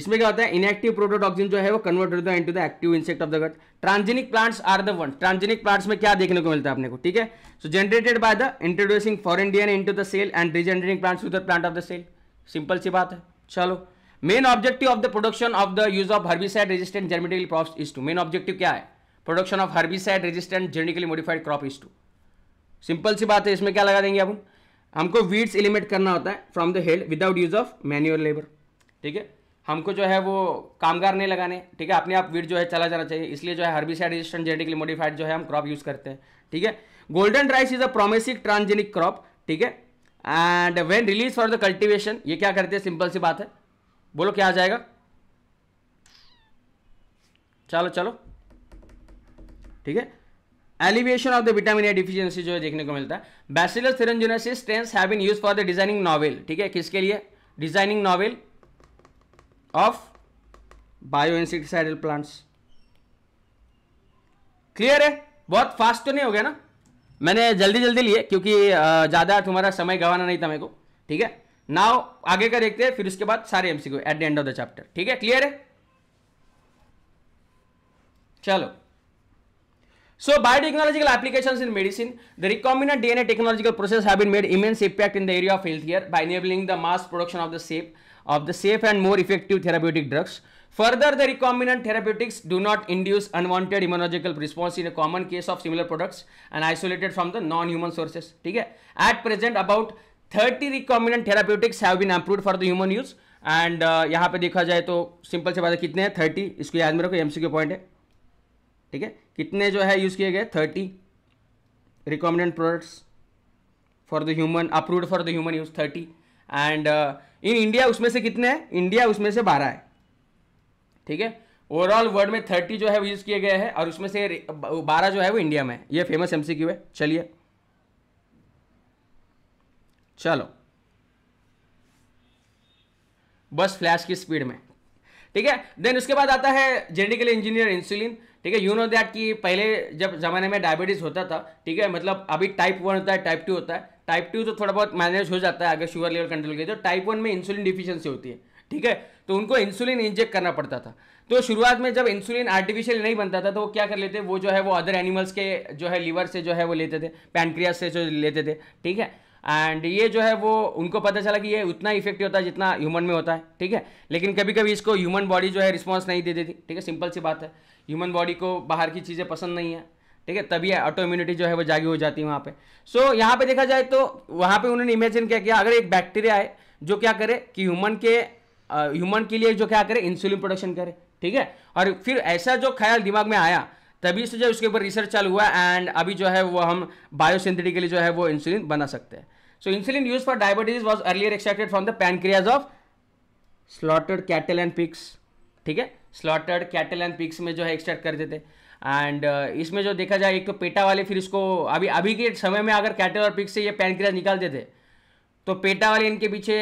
इसमें क्या होता है इनएक्टिव प्रोटोटॉक्सिन जो है वो कन्वर्ट होता है into the active insect of the gut transgenic plants are the one transgenic plants में क्या देखने को मिलता है अपने को ठीक है so generated by the introducing foreign DNA into the cell and regenerating plants with the plant of the cell simple सी बात है चलो main objective of the production of the use of herbicide resistant genetically crop is to main objective क्या है production of herbicide resistant genetically modified crop is to simple सी बात है इसमें क्या लगा देंगे अपन हमको वीड्स एलिमेट करना होता है from the head without use of manual labour ठीक है हमको जो है वो कामगार नहीं लगाने ठीक है अपने आप वीड जो है चला जाना चाहिए इसलिए जो है हर्बिसाइड रेजिस्टेंट जेनेटिकली मॉडिफाइड जो है हम क्रॉप यूज़ करते हैं ठीक है golden rice is a promising transgenic crop ठीक है and when release for the cultivation ये क्या करते हैं सिंपल सी बात है बोलो क्या आ जाएगा चलो चलो ठीक है elevation of the vitamin A deficiency जो है देखने को मिलता है Bacillus thuringiensis strains have been use for the designing novel ठीक है किसके लिए designing novel of bio insecticidal plants clear है बहुत फास्ट तो नहीं हो गया ना मैंने जल्दी जल्दी लिए क्योंकि ज़्यादा तुम्हारा समय गंवाना नहीं था मेरे को ठीक है नाउ आगे का देखते हैं फिर उसके बाद सारे MCQ at the end of the chapter ठीक है क्लियर है चलो So biotechnological applications in medicine, the recombinant DNA technological process have been made immense impact in the area of healthcare by enabling the mass production of the safe, of the safe and more effective therapeutic drugs. Further, the recombinant therapeutics do not induce unwanted immunological response in a common case of similar products and isolated from the non-human sources. Okay? At present, about 30 recombinant therapeutics have been approved for the human use. And uh, यहाँ simple, देखा जाए तो simple से बात है कितने ठीक है कितने जो है यूज़ किए गए thirty recommended products for the human approved for the human use thirty and in India उसमें से कितने हैं इंडिया उसमें से बारह है ठीक है ओवरऑल वर्ल्ड में थर्टी जो है वो यूज़ किए गए हैं और उसमें से बारह जो है वो इंडिया में है ये फेमस एम है चलिए चलो बस फ्लैश की स्पीड में ठीक है देन उसके बाद आता है जेनेटिकली इंजीनियर इंसुलिन ठीक है यू नो दैट कि पहले जब ज़माने में डायबिटीज़ होता था ठीक है मतलब अभी टाइप वन होता है टाइप टू होता है टाइप टू तो थोड़ा बहुत मैनेज हो जाता है अगर शुगर लेवल कंट्रोल किया तो टाइप वन में इंसुलिन डिफिशियंसी होती है ठीक है तो उनको इंसुलिन इंजेक्ट करना पड़ता था तो शुरुआत में जब इंसुलिन आर्टिफिशियल नहीं बनता था तो वो क्या कर लेते वो जो है वो अदर एनिमल्स के जो है लीवर से जो है वो लेते थे पैनक्रियास से जो लेते थे ठीक है एंड ये जो है वो उनको पता चला कि ये उतना इफेक्टिव होता है जितना ह्यूमन में होता है ठीक है लेकिन कभी कभी इसको ह्यूमन बॉडी जो है रिस्पॉन्स नहीं देती थी ठीक है सिंपल सी बात है ह्यूमन बॉडी को बाहर की चीज़ें पसंद नहीं है ठीक है तभी ऑटो इम्यूनिटी जो है वो जागी हो जाती है वहाँ पे सो so, यहाँ पे देखा जाए तो वहाँ पे उन्होंने इमेजिन क्या किया अगर एक बैक्टीरिया है जो क्या करे कि ह्यूमन के ह्यूमन के लिए जो क्या करे इंसुलिन प्रोडक्शन करे ठीक है और फिर ऐसा जो ख्याल दिमाग में आया तभी से जो उसके ऊपर रिसर्च चालू हुआ एंड अभी जो है वो हम बायोसिंथेटिक के लिए जो है वो इंसुलिन बना सकते हैं so insulin use for diabetes was earlier extracted from the pancreas of slaughtered cattle and pigs ठीक है स्लॉटर्ड कैटल एंड पिक्स में जो है एक्सट्रैक्ट करते थे एंड इसमें जो देखा जाए एक तो पेटा वाले फिर इसको अभी अभी के समय में अगर कैटल और पिक्स से ये पैनक्रियाज निकालते थे तो पेटा वाले इनके पीछे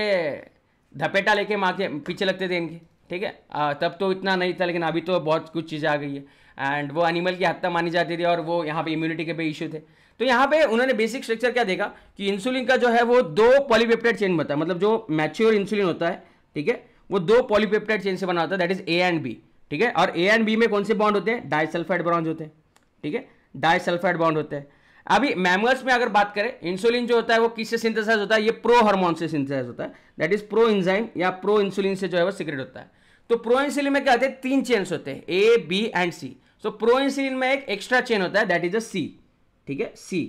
धपेटा लेके के पीछे लगते थे इनके ठीक है uh, तब तो इतना नहीं था लेकिन अभी तो बहुत कुछ चीज़ें आ गई है एंड वो एनिमल की हत्या मानी जाती थी और वो यहाँ पे इम्यूनिटी के पे इश्यू थे तो यहाँ पे उन्होंने बेसिक स्ट्रक्चर क्या देखा कि इंसुलिन का जो है वो दो पॉलीपेप्टाइड चेन बता है मतलब जो मैच्योर इंसुलिन होता है ठीक है वो दो पॉलीपेप्टाइड चेन से बना होता है that is A and B ठीक है और ए एंड बी में कौन से बॉन्ड होते हैं डाइसल्फाइड बॉन्ड होते हैं ठीक है डाइसल्फाइड बॉन्ड होते हैं अभी मैमल्स में अगर बात करें इंसुलिन जो होता है वो किससे सिंथेसाइज होता है ये प्रो हार्मोन से सिंथेसाइज होता है दैट इज प्रो इंजाइम या प्रो इंसुलिन से जो है वो सीक्रेट होता है तो प्रो इंसुलिन में क्या होते हैं तीन चेन्स होते हैं A B and C so proinsulin में एक एक्स्ट्रा चेन होता है दैट इज अ सी ठीक है सी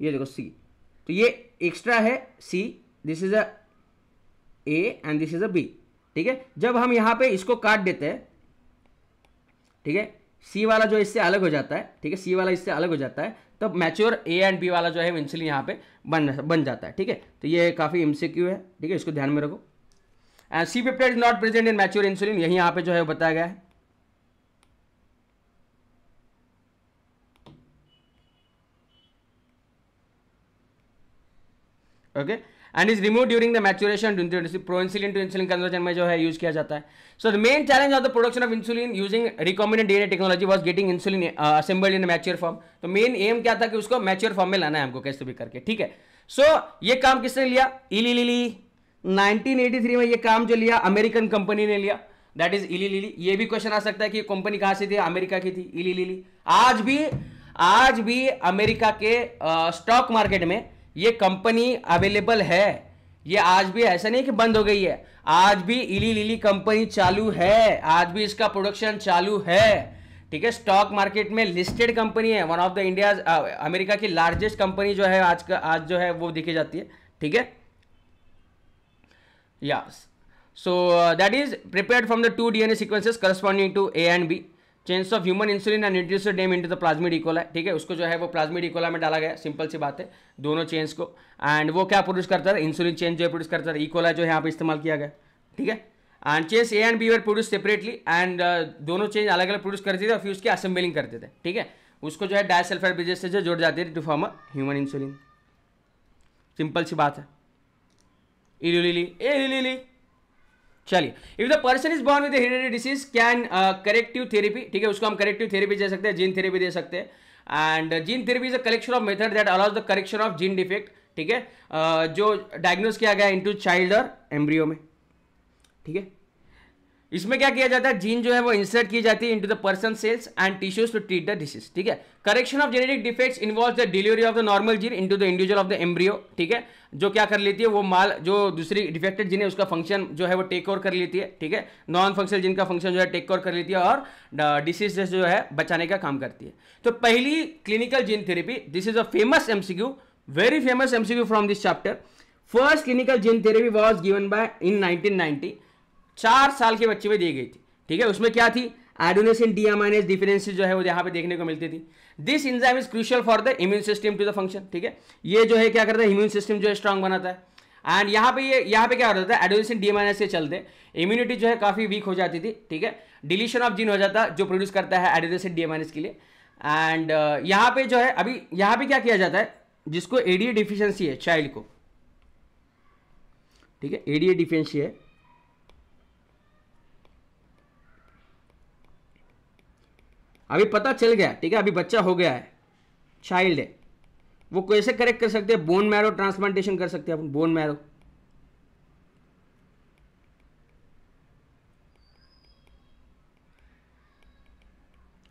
ये देखो सी तो ये एक्स्ट्रा है C this is a A and this is a B ठीक है जब हम यहां पे इसको काट देते हैं ठीक है सी वाला जो इससे अलग हो जाता है ठीक है सी वाला इससे अलग हो जाता है तब मैच्योर ए एंड बी वाला जो है इंसुलिन यहाँ पे बन बन जाता है ठीक है तो ये काफ़ी इमसिक्यू है ठीक है इसको ध्यान में रखो and C peptide is not present in mature insulin यही यहाँ पे जो है बताया गया है okay okay? And is remove during the maturation proinsulin to insulin conversion में जो है यूज किया जाता है so the main challenge of the production of insulin using recombinant DNA technology was getting insulin assembled in mature form तो main aim क्या था कि उसको मैच्योर फॉर्म में लाना है हमको कैसे भी करके ठीक है सो so, ये काम किसने लिया इली लिली 1983 में ये काम जो लिया अमेरिकन कंपनी ने लिया दैट इज इली लिली ये भी क्वेश्चन आ सकता है कि कंपनी कहां से थी अमेरिका की थी इली लिली आज भी आज भी अमेरिका के स्टॉक uh, मार्केट में ये कंपनी अवेलेबल है ये आज भी ऐसा नहीं कि बंद हो गई है आज भी इली लीली कंपनी चालू है आज भी इसका प्रोडक्शन चालू है ठीक है स्टॉक मार्केट में लिस्टेड कंपनी है one of the India America की लार्जेस्ट कंपनी जो है आज का आज जो है वो दिखी जाती है ठीक है या so that is prepare from the two DNA sequences corresponding to A and B chain of human insulin and introduce them into the plasmid E coli ठीक है उसको जो है वो प्लाज्मिड इकोला e. में डाला गया सिंपल सी बात है दोनों चेंज को एंड वो क्या प्रोड्यूस करता है इंसुलिन चेंज जो है प्रोड्यूस करता है इकोला e. जो है यहाँ पर इस्तेमाल किया गया ठीक है and chain A and B were produce separately and दोनों चेंज अलग अलग प्रोड्यूस करते थे और फिर उसकी असेंबलिंग करते थे ठीक है उसको जो है डायसल्फाइड ब्रिजेस से जो जोड़ जाती है to form a human insulin simple सी बात है इलिली ए इलिली चलिए if the person is born with disease can corrective therapy ठीक है उसको हम करेक्टिव थेरेपी दे सकते हैं जीन थेरेपी दे सकते हैं and gene therapy is a collection of method that allows the correction of gene defect ठीक है uh, जो डायग्नोज किया गया इनटू चाइल्ड और एम्ब्रियो में ठीक है इसमें क्या किया जाता है जीन जो है वो इंसर्ट की जाती है into the person cells and tissues to treat the disease ठीक है correction of genetic defects involve the delivery of the normal gene into the individual of the embryo ठीक है जो क्या कर लेती है वो माल जो दूसरी डिफेक्टेड जीन है उसका फंक्शन जो है वो टेक ओवर कर लेती है ठीक है नॉन फंक्शनल जीन का फंक्शन जो है टेक ओवर कर लेती है और डिसीज uh, जो है बचाने का काम करती है तो पहली clinical gene therapy this is a famous MCQ very famous MCQ from this chapter first clinical gene therapy was given by in nineteen चार साल के बच्चे में दी गई थी ठीक है उसमें क्या थी एडोनेसिन डी एमाइनेज जो है वो यहाँ पे देखने को मिलती थी this enzyme is crucial for the immune system to the function ठीक है ये जो है क्या करता है इम्यून सिस्टम जो है स्ट्रांग बनाता है एंड यहाँ पे ये यहाँ पे क्या होता है एडोलेसेंट डीएमआरएस के चलते इम्यूनिटी जो है काफ़ी वीक हो जाती थी ठीक है डिलीशन ऑफ जीन हो जाता जो प्रोड्यूस करता है एडोनेशन डीएमआरएस के लिए एंड uh, यहाँ पे जो है अभी यहाँ पे क्या किया जाता है जिसको एडीए डिफिशियंसी है चाइल्ड को ठीक है एडीए डिफिशियंसी है अभी पता चल गया ठीक है अभी बच्चा हो गया है चाइल्ड है वो कैसे करेक्ट कर सकते हैं बोन मैरो ट्रांसप्लांटेशन कर सकते हैं अपन बोन मैरो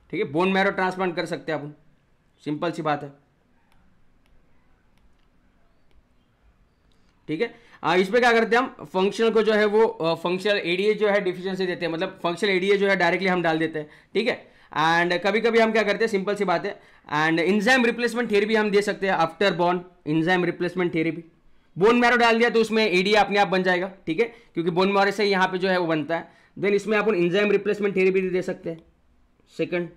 ठीक है बोन मैरो ट्रांसप्लांट कर सकते हैं अपन सिंपल सी बात है ठीक है आ, इसमें क्या करते हैं हम फंक्शनल को जो है वो फंक्शनल एडीए जो है डिफिशियंसी देते हैं मतलब फंक्शनल एडीए जो है डायरेक्टली हम डाल देते हैं ठीक है एंड कभी कभी हम क्या करते हैं सिंपल सी बात है एंड इंजाइम रिप्लेसमेंट थेरेपी हम दे सकते हैं after born enzyme replacement therapy bone marrow डाल दिया तो उसमें एडी अपने आप बन जाएगा ठीक है क्योंकि बोन मैरो से यहाँ पे जो है वो बनता है देन इसमें आप इंजाइम रिप्लेसमेंट थेरेपी भी दे सकते हैं सेकेंड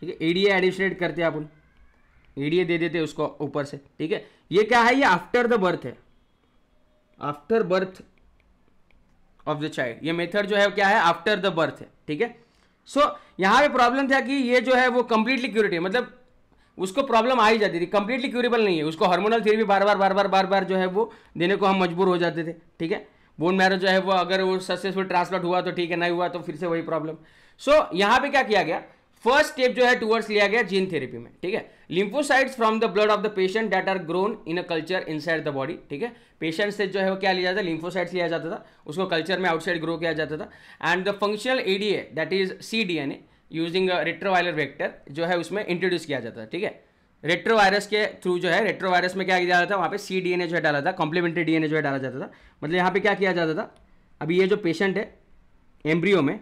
ठीक है एडीए एडिशनेट करते हैं अपन ईडीए दे देते उसको ऊपर से ठीक है ये क्या है ये आफ्टर द बर्थ है after birth of the child ये मेथड जो है क्या है आफ्टर द बर्थ है ठीक है सो यहां पे प्रॉब्लम था कि ये जो है वो कंप्लीटली क्यूरेट है मतलब उसको प्रॉब्लम आ ही जाती थी कंप्लीटली क्यूरेबल नहीं है उसको हार्मोनल थेरेपी बार बार बार बार बार बार जो है वो देने को हम मजबूर हो जाते थे ठीक है बोन मैरो जो है वो अगर वो सक्सेसफुल ट्रांसप्लांट हुआ तो ठीक है नहीं हुआ तो फिर से वही प्रॉब्लम सो so, यहाँ पे क्या किया गया फर्स्ट स्टेप जो है टूवर्ड्स लिया गया जीन थेरेपी में ठीक है lymphocytes from the blood of the patient that are grown in a culture inside the body ठीक है पेशेंट से जो है वो क्या लिया जाता है लिम्फोसाइड्स लिया जाता था उसको कल्चर में आउटसाइड ग्रो किया जाता था and the functional ADA that is C D N A using retroviral vector जो है उसमें इंट्रोड्यूस किया जाता था ठीक है रेट्रोवायरस के थ्रू जो है रेट्रोवायरस में क्या किया जाता था वहाँ पे सी डी एन ए जो है डाला था कॉम्प्लीमेंट्री डी एन ए जो है डाला जाता था मतलब यहाँ पे क्या किया जाता था अभी ये जो पेशेंट है एम्ब्रियो में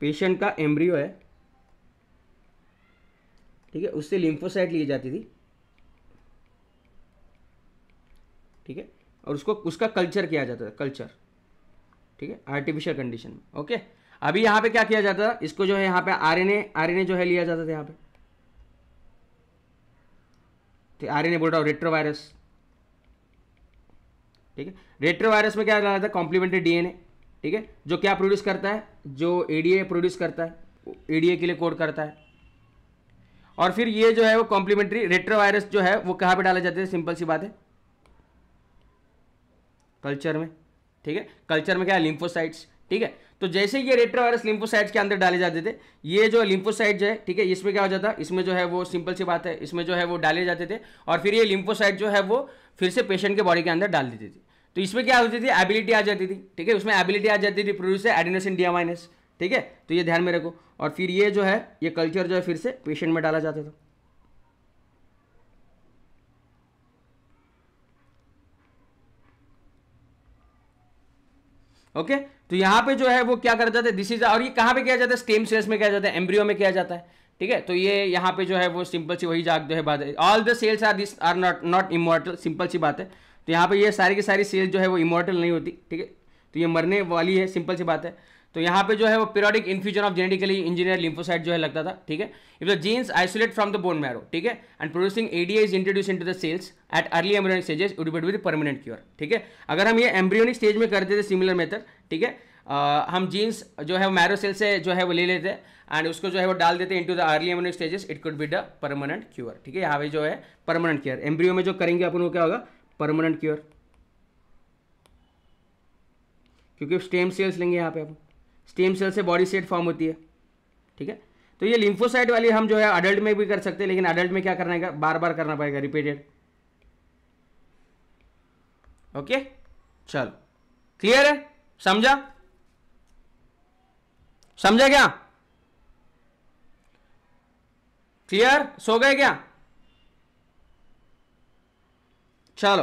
पेशेंट का एम्ब्रियो है ठीक है उससे लिम्फोसाइट ली जाती थी ठीक है और उसको उसका कल्चर किया जाता था कल्चर ठीक है आर्टिफिशियल कंडीशन में ओके अभी यहाँ पे क्या किया जाता था इसको जो है यहाँ पे आरएनए आरएनए जो है लिया जाता था यहाँ पे आर एन ए बोल रहा हूँ रेट्रोवायरस ठीक है रेट्रोवायरस में क्या जाता था कॉम्प्लीमेंट्री डीएनए ठीक है जो क्या प्रोड्यूस करता है जो एडीए प्रोड्यूस करता है एडीए के लिए कोड करता है और फिर ये जो है वो कॉम्प्लीमेंट्री रेट्रोवायरस जो है वो कहाँ पे डाला जाते हैं सिंपल सी बात है कल्चर में ठीक है कल्चर में क्या लिम्फोसाइट्स ठीक है तो जैसे ये रेट्रोवायरस लिम्फोसाइट्स के अंदर डाले जाते थे ये जो लिम्फोसाइट जो है ठीक है इसमें क्या हो जाता इसमें जो है वो सिंपल सी बात है इसमें जो है वो डाले जाते थे और फिर ये लिम्फोसाइट जो है वो फिर से पेशेंट के बॉडी के अंदर डाल देते थे तो इसमें क्या होती थी एबिलिटी आ जाती थी ठीक है उसमें एबिलिटी आ जाती थी प्रोड्यूस एडिनोसिन डी माइनस ठीक है तो ये ध्यान में रखो और फिर ये जो है ये कल्चर जो है फिर से पेशेंट में डाला जाता था ओके तो यहां पे जो है वो क्या कर जाते हैं दिस इज और ये कहां पे किया जाता है स्टेम सेल्स में किया जाता है एम्ब्रियो में किया जाता है ठीक है तो ये यहाँ पे जो है वो सिंपल सी वही जाग जो है बात है all the cells are this are not not immortal simple सी बात है तो यहाँ पे ये सारी की सारी सेल जो है वो इमोर्टल नहीं होती ठीक है तो ये मरने वाली है सिंपल सी बात है तो यहाँ पे जो है वो periodic infusion of genetically engineered lymphocyte जो है लगता था ठीक है if the genes isolate from the bone marrow ठीक है and producing ADA is introduce into the cells at early embryonic stages bit with permanent cure ठीक है अगर हम ये एम्ब्रियोनिक स्टेज में करते थे सिमिलर मेथड ठीक है हम जीन्स जो है मैरो सेल से जो है वो ले लेते हैं एंड उसको जो है वो डाल देते हैं into the early embryonic stages it could be the permanent cure ठीक है यहाँ पे जो है परमानेंट क्योर एम्ब्रियो में जो करेंगे अपन वो क्या होगा परमानेंट क्योर क्योंकि स्टेम सेल्स लेंगे यहाँ पे हम स्टेम सेल से बॉडी सेट फॉर्म होती है ठीक है तो ये लिम्फोसाइट वाली हम जो है अडल्ट में भी कर सकते हैं लेकिन अडल्ट में क्या करना है बार बार करना पड़ेगा रिपीटेड ओके चलो क्लियर है समझा समझा क्या क्लियर सो गए क्या चलो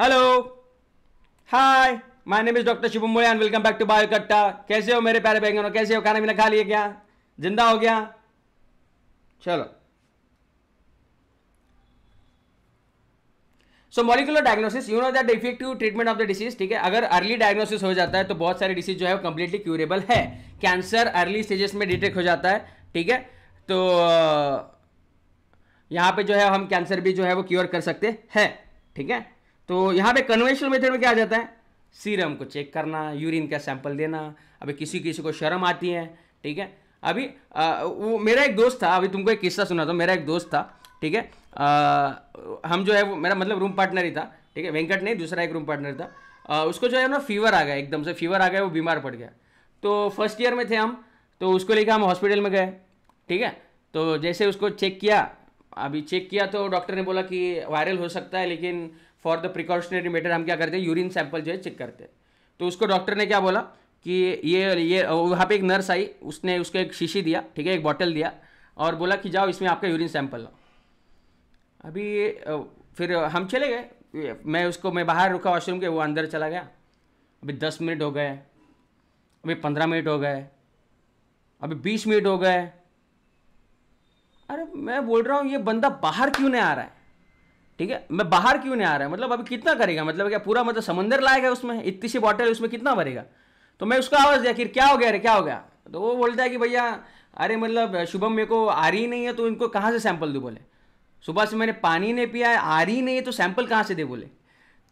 hello hi my name is doctor Shivam Moya and welcome back to bio Katta कैसे हो मेरे प्यारे बैंगनों कैसे हो खाना पीना खा लिए क्या जिंदा हो गया चलो so molecular diagnosis you know that effective treatment of the disease ठीक है अगर अर्ली डायग्नोसिस हो जाता है तो बहुत सारे डिसीज जो है वो कंप्लीटली क्यूरेबल है कैंसर अर्ली स्टेजेस में डिटेक्ट हो जाता है ठीक है तो यहाँ पे जो है हम कैंसर भी जो है वो क्योर कर सकते हैं ठीक है तो यहाँ पे कन्वेंशनल मेथड में क्या आ जाता है सीरम को चेक करना यूरिन का सैंपल देना अभी किसी किसी को शर्म आती है ठीक है अभी आ, वो मेरा एक दोस्त था अभी तुमको एक किस्सा सुना था मेरा एक दोस्त था ठीक है हम जो है वो मेरा मतलब रूम पार्टनर ही था ठीक है वेंकट नहीं दूसरा एक रूम पार्टनर था आ, उसको जो है ना फीवर आ गया एकदम से फीवर आ गया वो बीमार पड़ गया तो फर्स्ट ईयर में थे हम तो उसको लेकर हम हॉस्पिटल में गए ठीक है तो जैसे उसको चेक किया अभी चेक किया तो डॉक्टर ने बोला कि वायरल हो सकता है लेकिन फॉर द प्रिकॉशनरी मेटर हम क्या करते हैं यूरिन सैंपल जो है चेक करते हैं तो उसको डॉक्टर ने क्या बोला कि ये ये वहाँ पे एक नर्स आई उसने उसको एक शीशी दिया ठीक है एक बॉटल दिया और बोला कि जाओ इसमें आपका यूरिन सैंपल लो अभी फिर हम चले गए मैं उसको मैं बाहर रुका वॉशरूम के वो अंदर चला गया अभी दस मिनट हो गए अभी पंद्रह मिनट हो गए अभी बीस मिनट हो गए अरे मैं बोल रहा हूँ ये बंदा बाहर क्यों नहीं आ रहा है ठीक है मैं बाहर क्यों नहीं आ रहा है मतलब अभी कितना करेगा मतलब क्या पूरा मतलब समंदर लाएगा उसमें इतनी सी बॉटल उसमें कितना भरेगा तो मैं उसको आवाज़ दिया कि क्या हो गया अरे क्या हो गया तो वो बोलता है कि भैया अरे मतलब शुभम मेरे को आ रही नहीं है तो इनको कहाँ से सैंपल दूँ बोले सुबह से मैंने पानी नहीं पिया है आ रही नहीं है तो सैंपल कहाँ से दे बोले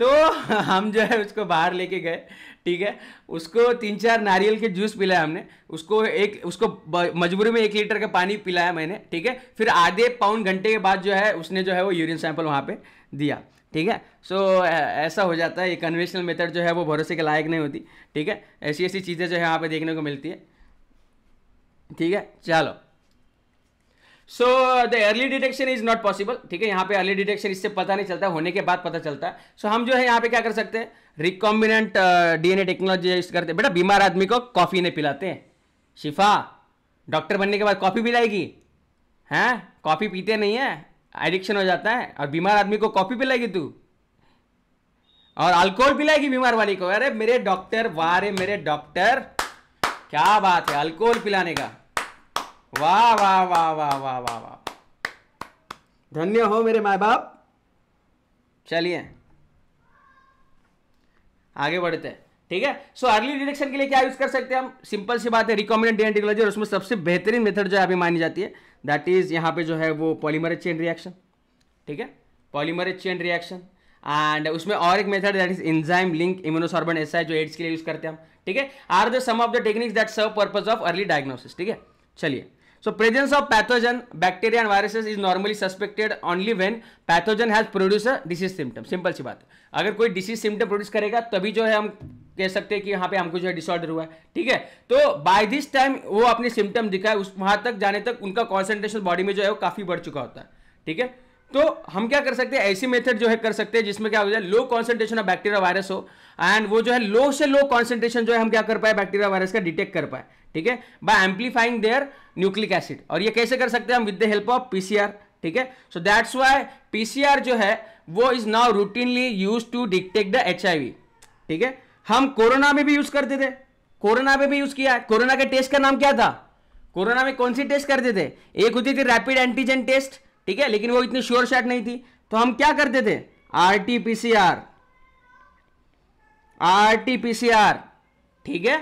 तो हम जो है उसको बाहर लेके गए ठीक है उसको तीन चार नारियल के जूस पिलाया हमने उसको एक उसको मजबूरी में एक लीटर का पानी पिलाया मैंने ठीक है फिर आधे पौन घंटे के बाद जो है उसने जो है वो यूरिन सैंपल वहाँ पे दिया ठीक है सो so, ऐसा हो जाता है ये कन्वेंशनल मेथड जो है वो भरोसे के लायक नहीं होती ठीक है ऐसी ऐसी चीज़ें जो है यहाँ पे देखने को मिलती है ठीक है चलो so the early detection is not possible ठीक है यहाँ पे अर्ली डिटेक्शन इससे पता नहीं चलता होने के बाद पता चलता है सो हम जो है यहाँ पे क्या कर सकते हैं रिकॉम्बिनेंट डीएनए टेक्नोलॉजी यूज करते हैं बेटा बीमार आदमी को कॉफ़ी नहीं पिलाते शिफा डॉक्टर बनने के बाद कॉफ़ी पिलाएगी हैं कॉफ़ी पीते नहीं है एडिक्शन हो जाता है और बीमार आदमी को कॉफ़ी पिलाएगी तू और अल्कोहल पिलाएगी बीमार वाली को अरे मेरे डॉक्टर वारे मेरे डॉक्टर क्या बात है अल्कोहल पिलाने का वाह वाह वाह वाह वाह वाह वाह धन्य हो मेरे माए बाप चलिए आगे बढ़ते हैं ठीक है सो अर्ली डिटेक्शन के लिए क्या यूज कर सकते हैं हम सिंपल सी बात है रिकॉम्बिनेंट डीएनए और उसमें सबसे बेहतरीन मेथड जो है अभी मानी जाती है दैट इज यहाँ पे जो है वो पॉलीमरेज चेन रिएक्शन ठीक है पॉलीमरेज चेन रिएक्शन एंड उसमें और एक method that is enzyme link immunosorbent assay जो एड्स के लिए यूज करते हैं हम ठीक है are the some of the techniques that serve purpose of early diagnosis ठीक है चलिए So presence of pathogen, bacteria and viruses is normally suspected only when pathogen has produced a disease symptom. Simple सी बात अगर कोई disease symptom produce करेगा तभी जो है हम कह सकते हैं कि यहाँ पे हमको जो है डिसऑर्डर हुआ है ठीक है तो बाय दिस टाइम वो अपने सिम्टम दिखाए उस वहाँ तक जाने तक उनका कॉन्सेंट्रेशन बॉडी में जो है वो काफ़ी बढ़ चुका होता है ठीक है तो हम क्या कर सकते हैं ऐसी मेथड जो है कर सकते हैं जिसमें क्या हो जाए low concentration of bacteria virus हो एंड वो जो है लो से लो कॉन्सेंट्रेशन जो है हम क्या कर पाए बैक्टीरिया वायरस का डिटेक्ट कर पाए ठीक है by amplifying their nucleic acid और ये कैसे कर सकते हैं हम with the help of PCR ठीक है सो दैट्स वाई पीसीआर जो है वो is now routinely use to detect the H ठीक है हम कोरोना में भी यूज करते थे कोरोना में भी यूज किया है कोरोना के टेस्ट का नाम क्या था कोरोना में कौन सी टेस्ट करते थे एक होती थी रैपिड एंटीजन टेस्ट ठीक है लेकिन वो इतनी श्योर शॉट नहीं थी तो हम क्या करते थे R T C R T R ठीक है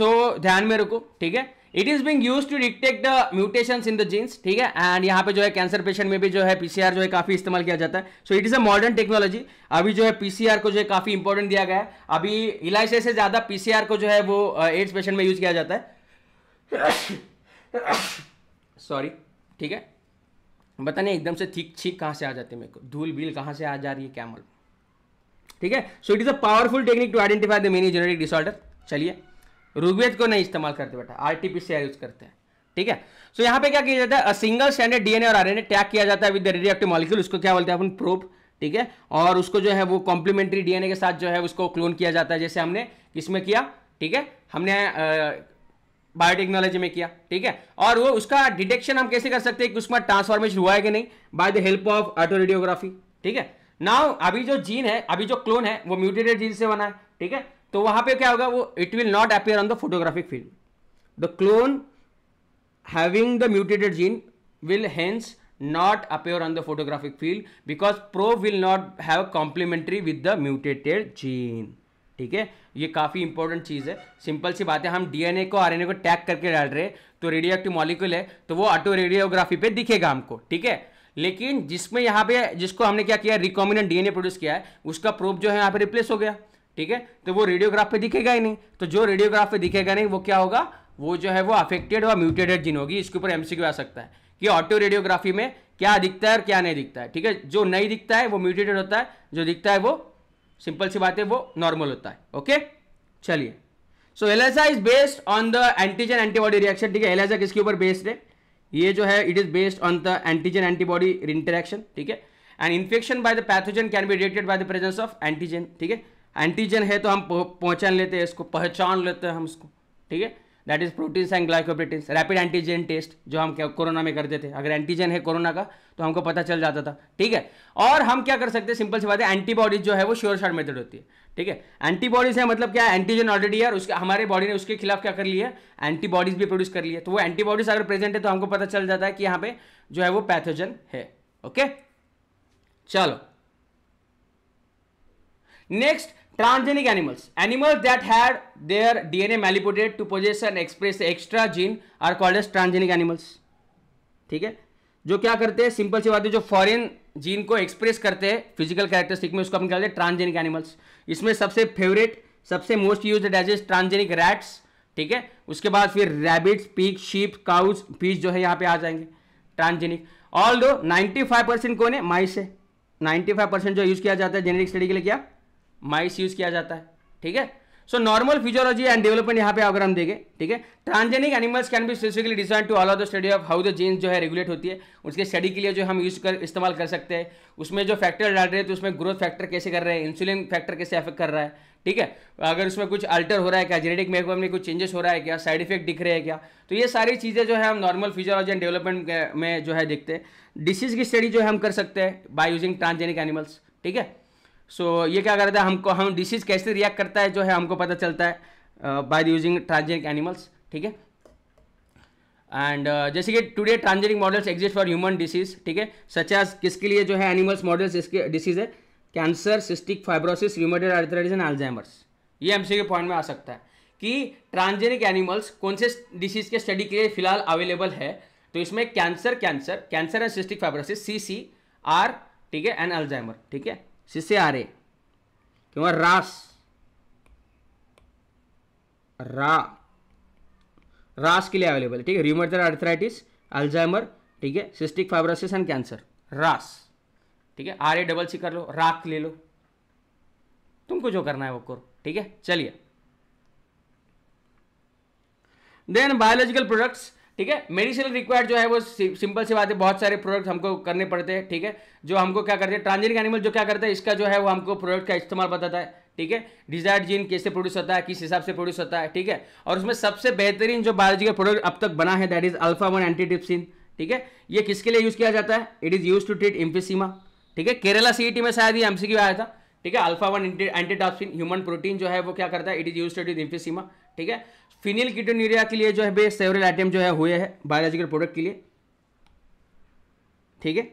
सो ध्यान में रखो ठीक है it is being use to detect the mutation in the genes ठीक है एंड यहाँ पे जो है कैंसर पेशेंट में भी जो है पीसीआर जो है काफी इस्तेमाल किया जाता है so it is a modern technology अभी जो है पीसीआर को जो है काफी इंपॉर्टेंट दिया गया है अभी इलाइसे से ज्यादा पीसीआर को जो है वो एड्स पेशेंट में यूज किया जाता है सॉरी ठीक है बता नहीं एकदम से ठीक छीक कहाँ से आ जाती है मेरे को धूल बिल कहाँ से आ जा रही है कैमल ठीक है so it is a powerful technique to identify the many genetic disorder चलिए ऋग्वेद को नहीं इस्तेमाल करते बेटा आरटीपीसीआर यूज करते हैं ठीक है सो so, पर पे क्या किया जाता है सिंगल स्टैंडर्ड डीएनए और आरएनए टैग किया जाता है विद द मॉलिक्यूल उसको क्या बोलते हैं अपन प्रोब ठीक है और उसको जो है वो कॉम्प्लीमेंट्री डीएनए के साथ जो है उसको क्लोन किया जाता है जैसे हमने किसमें किया ठीक है हमने बायोटेक्नोलॉजी में किया ठीक है और वो उसका डिटेक्शन हम कैसे कर सकते हैं कि उसमें ट्रांसफॉर्मेशन हुआ है कि नहीं by the help of autoradiography ठीक है नाउ अभी जो जीन है अभी जो क्लोन है वो म्यूटेटेड जीन से बना है ठीक है तो वहां पे क्या होगा वो it will not appear on the photographic field the clone having the mutated gene will hence not appear on the photographic field because probe will not have complementary with the mutated gene ठीक है ये काफ़ी important चीज़ है simple सी बात है हम DNA को आरएनए को टैग करके डाल रहे तो रेडियो एक्टिव मॉलिक्यूल है तो वो ऑटो रेडियोग्राफी पे दिखेगा हमको ठीक है लेकिन जिसमें यहाँ पे जिसको हमने क्या किया रिकॉमिनेंट डीएनए प्रोड्यूस किया है उसका प्रोब जो है यहाँ पे रिप्लेस हो गया ठीक है तो वो रेडियोग्राफ पे दिखेगा ही नहीं तो जो रेडियोग्राफ पे दिखेगा नहीं वो क्या होगा वो जो है वो अफेक्टेड और म्यूटेटेड जीन होगी इसके ऊपर एमसीक्यू आ सकता है कि ऑटो रेडियोग्राफी में क्या दिखता है और क्या नहीं दिखता है ठीक है जो नहीं दिखता है वो म्यूटेटेड होता है जो दिखता है वो सिंपल सी बात है वो नॉर्मल होता है ओके चलिए so ELISA is based on the antigen antibody reaction ठीक है एलेजा किसके ऊपर बेस्ड है ये जो है it is based on the antigen antibody interaction ठीक है and infection by the pathogen can be reacted by the presence of antigen ठीक है एंटीजन है तो हम पहचान लेते हैं इसको पहचान लेते हैं हम इसको ठीक है that is proteins and glycoproteins rapid antigen test जो हम क्या कोरोना में करते थे अगर एंटीजन है कोरोना का तो हमको पता चल जाता था ठीक है और हम क्या कर सकते हैं सिंपल सी बात है एंटीबॉडीज जो है वो श्योर शॉर्ट मेथड होती है ठीक है एंटीबॉडीज है मतलब क्या एंटीजन ऑलरेडी है उसके हमारे बॉडी ने उसके खिलाफ क्या कर लिया एंटीबॉडीज भी प्रोड्यूस कर लिया तो वो एंटीबॉडीज अगर प्रेजेंट है तो हमको पता चल जाता है कि यहाँ पे जो है वो पैथोजन है ओके चलो next transgenic animals animals that had their dna manipulated to possess and express the extra gene are called as transgenic animals ठीक है जो क्या करते हैं सिंपल सी बात है जो फॉरेन जीन को एक्सप्रेस करते हैं फिजिकल कैरेक्टरिस्टिक में उसको अपन कहते हैं ट्रांसजेनिक एनिमल्स इसमें सबसे फेवरेट सबसे most use as is transgenic rats ठीक है उसके बाद फिर रैबिट्स पीक शीप काउज पीस जो है यहाँ पे आ जाएंगे transgenic although ninety five percent कौन है माइस है नाइन्टी फाइव परसेंट जो यूज किया जाता है जेनेटिक स्टडी के लिए क्या माइस यूज किया जाता है ठीक है so normal physiology and development यहाँ पे अगर हम देखें ठीक है transgenic animals can be specifically design to all of the study of how the genes जो है रेगुलेट होती है उसके स्टडी के लिए जो हम यूज कर इस्तेमाल कर सकते हैं उसमें जो फैक्टर डाल रहे हैं तो उसमें ग्रोथ फैक्टर कैसे कर रहे हैं इंसुलिन फैक्टर कैसे अफेक्ट कर रहा है ठीक है अगर उसमें कुछ अल्टर हो रहा है क्या जेनेटिक मेकअप में कुछ चेंजेस हो रहा है क्या साइड इफेक्ट दिख रहे हैं क्या तो ये सारी चीज़ें जो है हम नॉर्मल फिजियोलॉजी एंड डेवलपमेंट में जो है देखते हैं डिसीज की स्टडी जो है हम कर सकते हैं बाय यूजिंग ट्रांसजेनिक एनिमल्स ठीक है सो so, ये क्या करता है हमको हम डिसीज कैसे रिएक्ट करता है जो है हमको पता चलता है बाय यूजिंग ट्रांजेनिक एनिमल्स ठीक है एंड uh, जैसे कि today transgenic models exist for human disease ठीक है सच एज किसके लिए जो है एनिमल्स मॉडल्स इसके डिसीज है cancer cystic fibrosis rheumatoid arthritis and Alzheimer's ये एमसी के पॉइंट में आ सकता है कि ट्रांजेनिक एनिमल्स कौन से डिसीज के स्टडी के लिए फिलहाल अवेलेबल है तो इसमें cancer cancer cancer and cystic fibrosis C C R ठीक है एंड अल्जाइमर ठीक है शिष्यारे किंवा रास रा रास के लिए अवेलेबल ठीक है रिमर्जर अर्थराइटिस अल्जाइमर ठीक है सिस्टिक फाइब्रोसिस एंड कैंसर रास ठीक है आर ए डबल सी कर लो राख ले लो तुमको जो करना है वो करो ठीक है चलिए देन बायोलॉजिकल प्रोडक्ट्स ठीक है मेडिसिन रिक्वायर्ड जो है वो सिंपल सी बात है बहुत सारे प्रोडक्ट हमको करने पड़ते हैं ठीक है जो हमको क्या करते हैं ट्रांजेनिक एनिमल जो क्या करता है इसका जो है वो हमको प्रोडक्ट का इस्तेमाल बताता है ठीक है डिजायर जीन कैसे प्रोड्यूस होता है किस हिसाब से प्रोड्यूस होता है ठीक है और उसमें सबसे बेहतरीन जो बायोलॉजिकल प्रोडक्ट अब तक बना है that is alpha one antitrypsin ठीक है ये किसके लिए यूज किया जाता है it is use to treat emphysema ठीक है केरला सीईटी e में शायद ये एमसी आया था ठीक है alpha one antitrypsin human protein जो है वो क्या करता है it is use to treat emphysema ठीक है फिनिल कीटोनीरिया के लिए जो है बे सेवरल आइटम जो है हुए हैं बायोलॉजिकल प्रोडक्ट के लिए ठीक है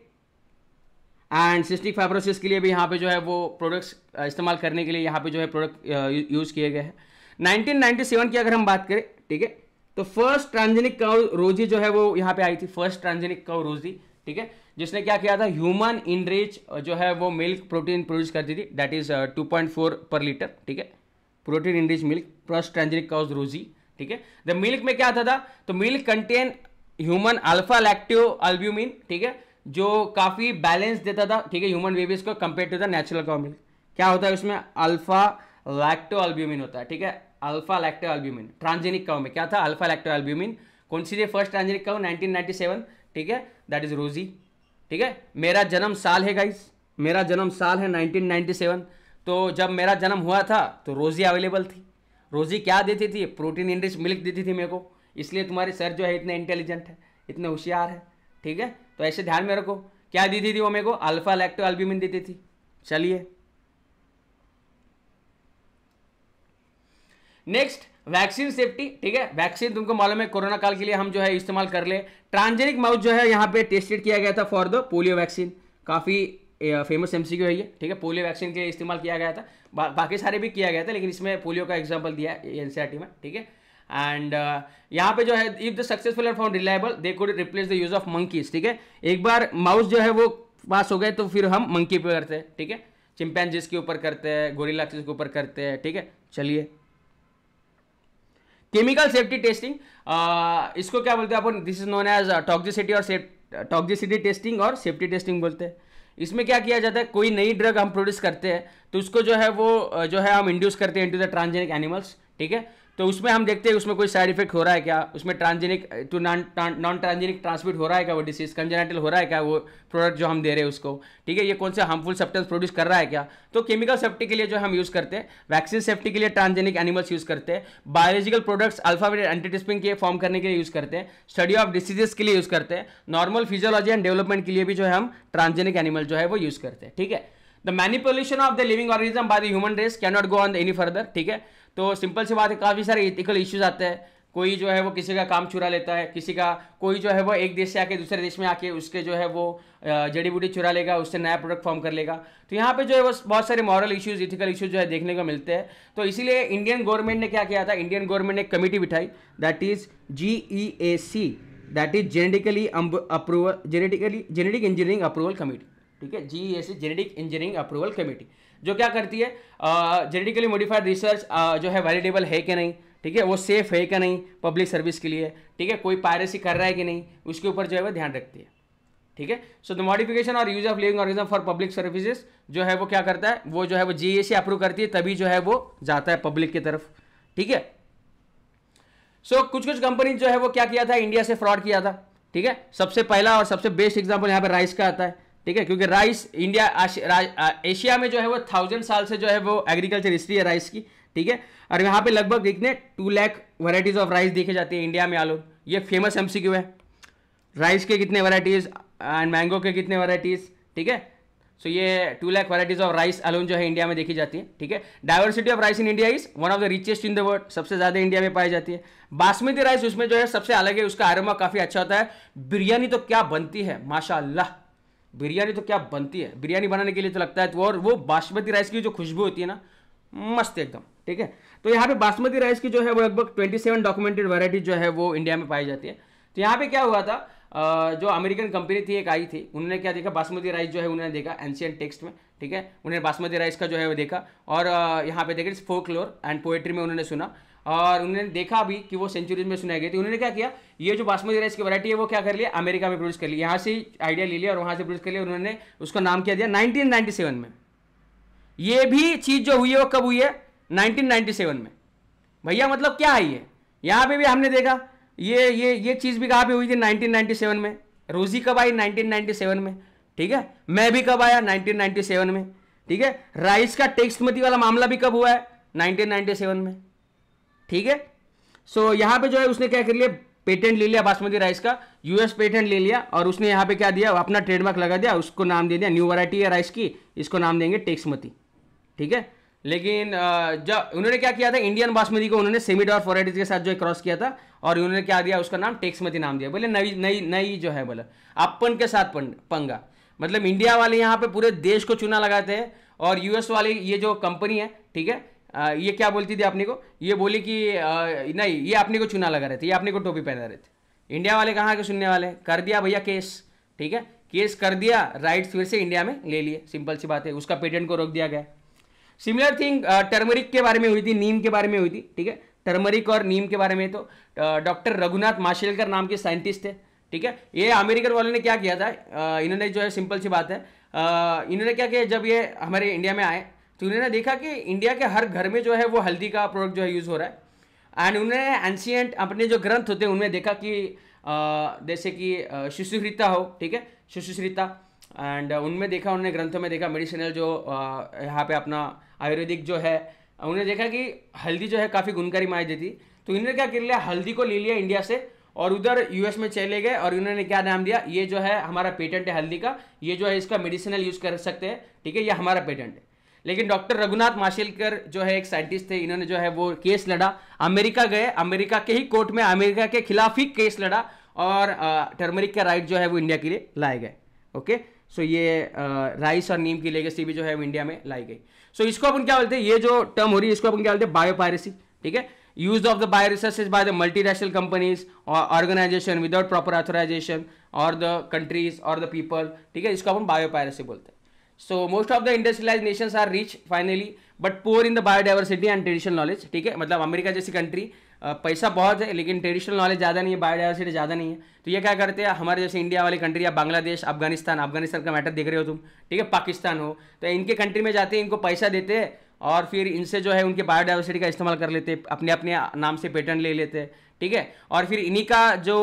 एंड सिस्टिक फाइब्रोसिस के लिए भी यहाँ पे जो है वो प्रोडक्ट्स uh, इस्तेमाल करने के लिए यहाँ पे जो है प्रोडक्ट यूज़ uh, किए गए हैं 1997 की अगर हम बात करें ठीक है तो फर्स्ट ट्रांजेनिक काउ रोजी जो है वो यहाँ पे आई थी फर्स्ट ट्रांजेनिक काउ रोजी ठीक है जिसने क्या किया था ह्यूमन इनरिच uh, जो है वो मिल्क प्रोटीन प्रोड्यूस करती थी that is two per litre ठीक है protein rich milk first transgenic cow Rosie ठीक है द मिल्क में क्या आता था तो milk content human alpha lactalbumin ठीक है जो काफ़ी बैलेंस देता था ठीक है ह्यूमन बेबीज को compare to the natural cow milk क्या होता है उसमें अल्फा लैक्टो अल्ब्यूमिन होता है ठीक है alpha lactalbumin transgenic cow में क्या था अल्फा लैक्टो अल्ब्यूमिन कौन सी थी फर्स्ट ट्रांजेनिक काउ 1997 ठीक है दैट इज रोजी ठीक है मेरा जन्म साल है गाइस मेरा जन्म साल है 1997 तो जब मेरा जन्म हुआ था तो रोजी अवेलेबल थी रोजी क्या देती थी प्रोटीन इंड्रिच मिल्क देती थी मेरे को इसलिए तुम्हारे सर जो है इतने इंटेलिजेंट है इतने होशियार है ठीक है तो ऐसे ध्यान में रखो क्या देती थी वो मेरे को अल्फा लैक्टो अल्ब्यूमिन देती थी चलिए नेक्स्ट वैक्सीन सेफ्टी ठीक है वैक्सीन तुमको मालूम है कोरोना काल के लिए हम जो है इस्तेमाल कर ले ट्रांजेनिक माउथ जो है यहाँ पे टेस्टेड किया गया था फॉर द पोलियो वैक्सीन काफ़ी फेमस एमसीक्यू है ये ठीक है पोलियो वैक्सीन के लिए इस्तेमाल किया गया था बा, बाकी सारे भी किया गया था लेकिन इसमें पोलियो का एग्जाम्पल दिया है एन e में ठीक है एंड uh, यहाँ पे जो है if the successful found reliable they could replace the use of monkeys ठीक है एक बार माउस जो है वो पास हो गए तो फिर हम मंकी पे करते हैं ठीक है चिंपैनजिस के ऊपर करते हैं गोरिलाक्सिस के ऊपर करते हैं ठीक है चलिए केमिकल सेफ्टी टेस्टिंग इसको क्या बोलते हैं अपन this is known as toxicity और टॉक्सिसिटी टेस्टिंग और सेफ्टी टेस्टिंग बोलते हैं इसमें क्या किया जाता है कोई नई ड्रग हम प्रोड्यूस करते हैं तो उसको जो है वो जो है हम इंड्यूस करते हैं इंटू द ट्रांसजेनिक एनिमल्स ठीक है तो उसमें हम देखते हैं उसमें कोई साइड इफेक्ट हो रहा है क्या उसमें transgenic to non non transgenic transmit हो रहा है क्या वो डिसीज कंजेनाइटल हो रहा है क्या वो प्रोडक्ट जो हम दे रहे हैं उसको ठीक है ये कौन सा हार्मफुल सब्सटेंस प्रोड्यूस कर रहा है क्या तो केमिकल सेफ्टी के लिए जो हम यूज़ करते हैं वैक्सीन सेफ्टी के लिए ट्रांजेनिक एनिमल्स यूज़ करते हैं बायोलॉजिकल प्रोडक्ट्स अल्फाबेट एंटीटिस्पिंग के फॉर्म करने के लिए यूज़ करते हैं स्टडी ऑफ डिसीजेस के लिए यूज़ करते हैं नॉर्मल फिजियोलॉजी एंड डेवलपमेंट के लिए भी जो है हम ट्रांजेनिक एनिमल जो है वो यूज़ करते हैं ठीक है the manipulation of the living organism by the human race can not go on any further ठीक है तो सिंपल सी बात है काफ़ी सारे इथिकल इश्यूज आते हैं कोई जो है वो किसी का काम चुरा लेता है किसी का कोई जो है वो एक देश से आके दूसरे देश में आके उसके जो है वो जड़ी बूटी चुरा लेगा उससे नया प्रोडक्ट फॉर्म कर लेगा तो यहाँ पे जो है वो बहुत सारे मॉरल इश्यूज इथिकल इश्यूज जो है देखने को मिलते हैं तो इसीलिए इंडियन गवर्नमेंट ने क्या किया था इंडियन गवर्नमेंट ने एक कमेटी बिठाई that is G E A C that is genetically approval genetically genetic engineering approval committee ठीक है G E A C genetic engineering approval committee जो क्या करती है जेनेटिकली मॉडिफाइड रिसर्च जो है वैलिडेबल है कि नहीं ठीक है वो सेफ है कि नहीं पब्लिक सर्विस के लिए ठीक है कोई पायरेसी कर रहा है कि नहीं उसके ऊपर जो है वह ध्यान रखती है ठीक है सो द मॉडिफिकेशन और use of living organism for public services जो है वो क्या करता है वो जो है वो जीएससी अप्रूव करती है तभी जो है वो जाता है पब्लिक की तरफ ठीक है सो so, कुछ कुछ कंपनी जो है वो क्या किया था इंडिया से फ्रॉड किया था ठीक है सबसे पहला और सबसे बेस्ट एग्जाम्पल यहाँ पे राइस का आता है ठीक है क्योंकि राइस इंडिया एशिया में जो है वो थाउजेंड साल से जो है वो एग्रीकल्चर हिस्ट्री है राइस की ठीक है और यहाँ पे लगभग देखने two lakh varieties of rice देखे जाते हैं इंडिया में आलो ये फेमस एम है राइस के कितने वराइटीज एंड मैंगो के कितने वराइटीज ठीक है सो ये two lakh varieties of rice alone जो है इंडिया में देखी जाती है ठीक है diversity of rice in India is one of the richest in the world सबसे ज्यादा इंडिया में पाई जाती है बासमती राइस उसमें जो है सबसे अलग है उसका आरोमा काफी अच्छा होता है बिरयानी तो क्या बनती है माशाला बिरयानी तो क्या बनती है बिरयानी बनाने के लिए तो लगता है तो और वो बासमती राइस की जो खुशबू होती है ना मस्त एकदम ठीक है तो यहाँ पे बासमती राइस की जो है वो लगभग 27 डॉक्यूमेंटेड वैरायटी जो है वो इंडिया में पाई जाती है तो यहाँ पे क्या हुआ था जो अमेरिकन कंपनी थी एक आई थी उन्होंने क्या देखा बासमती राइस जो है उन्होंने देखा एंशियन टेक्स्ट में ठीक है उन्होंने बासमती राइस का जो है वो देखा और यहाँ पे देखा फोक लोर एंड पोएट्री में उन्होंने सुना और उन्होंने देखा भी कि वो सेंचुरीज में सुनाई गई थी उन्होंने क्या किया ये जो बासमती राइस की वैरायटी है वो क्या कर लिया अमेरिका में प्रोड्यूस कर लिया यहाँ से आइडिया ले लिया और वहाँ से प्रोड्यूस कर लिया उन्होंने उसका नाम किया दिया नाइनटीन में ये भी चीज़ जो हुई है वो कब हुई है 1997 में भैया मतलब क्या है ये यहाँ पे भी हमने देखा ये ये ये चीज़ भी कहाँ पे हुई थी 1997 में रोजी कब आई 1997 में ठीक है मैं भी कब आया 1997 में ठीक है राइस का टैक्स मती वाला मामला भी कब हुआ है 1997 में ठीक है सो so, यहाँ पे जो है उसने क्या कर लिया पेटेंट ले लिया बासमती राइस का यूएस पेटेंट ले लिया और उसने यहाँ पे क्या दिया अपना ट्रेडमार्क लगा दिया उसको नाम दे दिया न्यू वराइटी है राइस की इसको नाम देंगे टेक्समती ठीक है लेकिन जब उन्होंने क्या किया था इंडियन बासमती को उन्होंने सेमिड और फोराइटीज के साथ जो है क्रॉस किया था और उन्होंने क्या दिया उसका नाम टेक्समती नाम दिया बोले नई नई नई जो है बोला अपन के साथ पंगा मतलब इंडिया वाले यहाँ पे पूरे देश को चुना लगाते हैं और यूएस वाली ये जो कंपनी है ठीक है ये क्या बोलती थी आपने को ये बोली कि नहीं ये आपने को चुना लगा रहे थे ये आपने को टोपी पहना रहे थे इंडिया वाले कहाँ के सुनने वाले कर दिया भैया केस ठीक है केस कर दिया राइट्स फिर से इंडिया में ले लिए सिंपल सी बात है उसका पेटेंट को रोक दिया गया सिमिलर थिंग टर्मरिक के बारे में हुई थी नीम के बारे में हुई थी ठीक है टर्मरिक और नीम के बारे में तो डॉक्टर रघुनाथ माशेलकर नाम के साइंटिस्ट थे ठीक है ये अमेरिकन वालों ने क्या किया था इन्होंने जो है सिंपल सी बात है इन्होंने क्या किया जब ये हमारे इंडिया में आए तो उन्होंने देखा कि इंडिया के हर घर में जो है वो हल्दी का प्रोडक्ट जो है यूज़ हो रहा है एंड उन्होंने एंशियंट अपने जो ग्रंथ होते हैं उनमें देखा कि जैसे कि शिशुश्रिता हो ठीक है शिशुश्रिता एंड उनमें देखा उन्होंने ग्रंथों में देखा मेडिसिनल जो यहाँ पे अपना आयुर्वेदिक जो है उन्होंने देखा कि हल्दी जो है काफ़ी गुणकारी माई देती तो इन्होंने क्या कर लिया हल्दी को ले लिया इंडिया से और उधर यूएस में चले गए और इन्होंने क्या नाम दिया ये जो है हमारा पेटेंट है हल्दी का ये जो है इसका मेडिसिनल यूज़ कर सकते हैं ठीक है ये हमारा पेटेंट है लेकिन डॉक्टर रघुनाथ माशेलकर जो है एक साइंटिस्ट थे इन्होंने जो है वो केस लड़ा अमेरिका गए अमेरिका के ही कोर्ट में अमेरिका के खिलाफ ही केस लड़ा और टर्मरिक का राइट जो है वो इंडिया के लिए लाए गए ओके सो ये राइस और नीम की लेगेसी भी जो है इंडिया में लाई गई सो इसको अपन क्या बोलते हैं ये जो टर्म हो रही है इसको अपन क्या बोलते हैं बायोपायरेसी ठीक है use of the bio resources by the multinational companies और ऑर्गेनाइजेशन विदाउट प्रॉपर ऑथोराइजेशन और द कंट्रीज और द पीपल ठीक है इसको अपन बायोपायरेसी बोलते हैं so most of the industrialise nations are rich finally but poor in the biodiversity and traditional knowledge ठीक है मतलब अमेरिका जैसी कंट्री पैसा बहुत है लेकिन ट्रेडिशनल नॉलेज ज़्यादा नहीं है बायोडाइवर्सिटी ज़्यादा नहीं है तो ये क्या करते हैं हमारे जैसे इंडिया वाली कंट्री या बांग्लादेश अफगानिस्तान अफगानिस्तान का मैटर देख रहे हो तुम ठीक है पाकिस्तान हो तो इनके कंट्री में जाते हैं इनको पैसा देते हैं और फिर इनसे जो है उनके बायोडाइवर्सिटी का इस्तेमाल कर लेते अपने अपने नाम से पेटेंट ले लेते हैं ठीक है और फिर इन्हीं का जो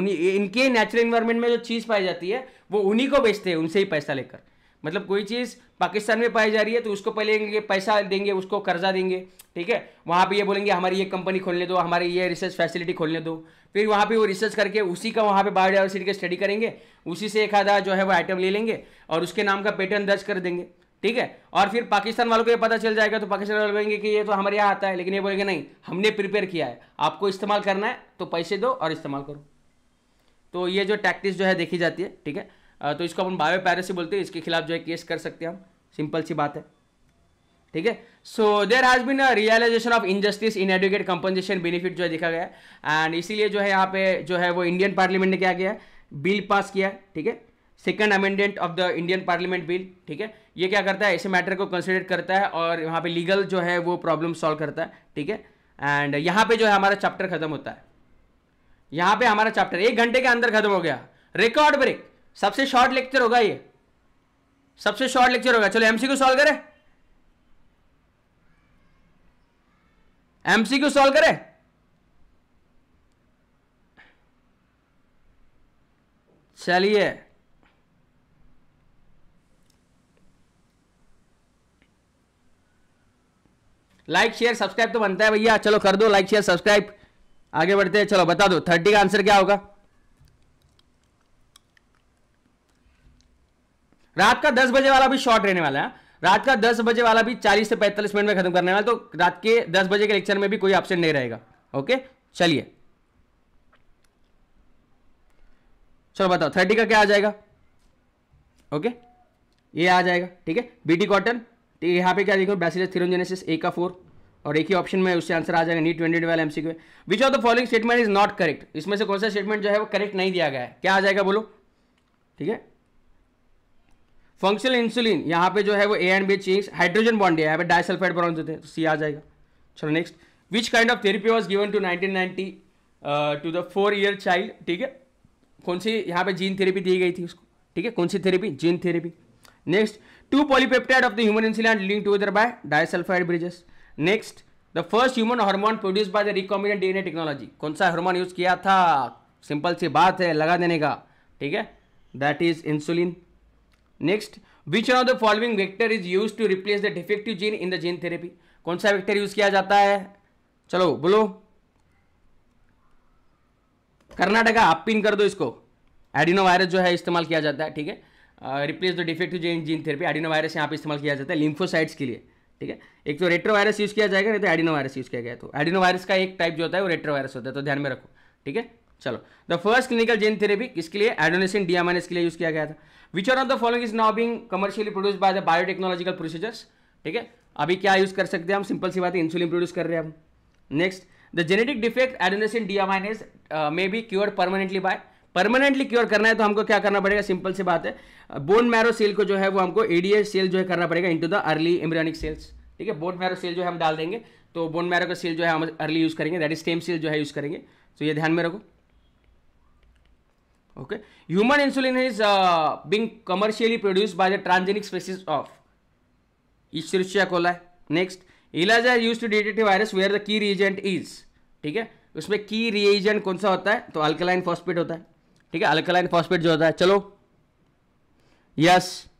उन्हीं इनके नेचुरल इन्वायरमेंट में जो चीज़ पाई जाती है वो उन्हीं को बेचते हैं उनसे ही पैसा लेकर मतलब कोई चीज़ पाकिस्तान में पाई जा रही है तो उसको पहले पैसा देंगे उसको कर्जा देंगे ठीक है वहाँ पे ये बोलेंगे हमारी ये कंपनी खोलने दो हमारी ये रिसर्च फैसिलिटी खोलने दो फिर वहाँ पे वो रिसर्च करके उसी का वहाँ पे बायोडाइवर्सिटी का स्टडी करेंगे उसी से एक आधा जो है वो आइटम ले लेंगे और उसके नाम का पेटर्न दर्ज कर देंगे ठीक है और फिर पाकिस्तान वालों को ये पता चल जाएगा तो पाकिस्तान वाले बोलेंगे कि ये तो हमारे यहाँ आता है लेकिन ये बोलेंगे नहीं हमने प्रिपेयर किया है आपको इस्तेमाल करना है तो पैसे दो और इस्तेमाल करो तो ये जो टैक्टिस जो है देखी जाती है ठीक है तो इसको अपन बायो पैरेसी बोलते हैं इसके खिलाफ जो है केस कर सकते हैं हम सिंपल सी बात है ठीक है so there has been realisation of injustice inadequate compensation benefit जो है देखा गया एंड इसीलिए जो है यहाँ पे जो है वो इंडियन पार्लियामेंट ने क्या किया बिल पास किया ठीक है second amendment of the Indian parliament bill ठीक है ये क्या करता है ऐसे मैटर को कंसिडर करता है और यहाँ पे लीगल जो है वो प्रॉब्लम सॉल्व करता है ठीक है एंड यहाँ पे जो है हमारा चैप्टर खत्म होता है यहाँ पे हमारा चैप्टर एक घंटे के अंदर खत्म हो गया रिकॉर्ड ब्रेक सबसे शॉर्ट लेक्चर होगा ये सबसे शॉर्ट लेक्चर होगा चलो एमसीक्यू सॉल्व करें एमसीक्यू सॉल्व करें चलिए लाइक शेयर सब्सक्राइब तो बनता है भैया चलो कर दो लाइक शेयर सब्सक्राइब आगे बढ़ते हैं चलो बता दो थर्टी का आंसर क्या होगा रात का दस बजे वाला भी शॉर्ट रहने वाला है रात का दस बजे वाला भी चालीस से पैंतालीस मिनट में खत्म करने वाला तो रात के दस बजे के लेक्चर में भी कोई ऑप्शन नहीं रहेगा ओके चलिए चलो बताओ थर्टी का क्या आ जाएगा ओके ये आ जाएगा ठीक है बीटी कॉटन तो यहाँ पे क्या देखो बैसिलस थिरोजेनेसिस ए का फोर और एक ही ऑप्शन में उससे आंसर आ जाएगा नीट ट्वेंटी वाला MCQ which of the following statement is not correct इसमें से कौन सा स्टेटमेंट जो है वो करेक्ट नहीं दिया गया है क्या आ जाएगा बोलो ठीक है फंक्शनल इंसुलिन यहाँ पे जो है वो A and B change hydrogen bond है यहाँ पे डाइसल्फाइड ब्रॉन्ज होते हैं तो सी आ जाएगा चलो next which kind of therapy was given to nineteen ninety two the four year child ठीक है कौन सी यहाँ पे जीन थेरेपी दी गई थी उसको ठीक है कौन सी therapy gene therapy next two polypeptide of the human insulin link to by disulphide bridges next the first human hormone produce by the recombinant DNA technology कौन सा हार्मोन यूज किया था सिंपल सी बात है लगा देने का ठीक है that is insulin next which of the following vector is use to replace the defective gene in the gene therapy कौन सा वेक्टर यूज किया जाता है चलो बोलो कर्नाटका आप पिन कर दो इसको एडिनो वायरस जो है इस्तेमाल किया जाता है ठीक है replace the defective gene gene therapy adeno virus यहाँ पे इस्तेमाल किया जाता है लिम्फोसाइट्स के लिए ठीक है एक तो रेट्रो वायरस यूज़ किया जाएगा नहीं तो एडिनो वायरस यूज़ किया गया तो एडिनो वायरस का एक टाइप जो होता है वो रेट्रो वायरस होता है तो ध्यान में रखो ठीक है चलो the first clinical gene therapy किसके लिए एडोनेसिन डियामाइनस के लिए यूज़ किया गया था which are of the following is now being commercially produce by the biotechnological procedures ठीक है अभी क्या यूज़ कर सकते हैं हम सिंपल सी बात है इंसुलिन प्रोड्यूस कर रहे हैं हम next the genetic defect adenosine D is may be cure permanently by permanently cure करना है तो हमको क्या करना पड़ेगा सिंपल सी बात है बोन मैरो सेल को जो है वो हमको एडीए सेल जो है करना पड़ेगा into the early embryonic cells ठीक है बोन मैरो सेल जो है हम डाल देंगे तो बोन मैरो का सेल जो है हम अर्ली यूज़ करेंगे दैट इज स्टेम सेल जो है यूज़ करेंगे तो ये ध्यान में रखो okay human insulin is being commercially produce by the the transgenic of of coli है नेक्स्ट इलाज are use to detect virus where the key reagent is ठीक है उसमें की रिएजेंट कौन सा होता है तो अल्कलाइन फॉस्पेट होता है ठीक है अल्कलाइन फॉस्पेट जो होता है चलो यस yes.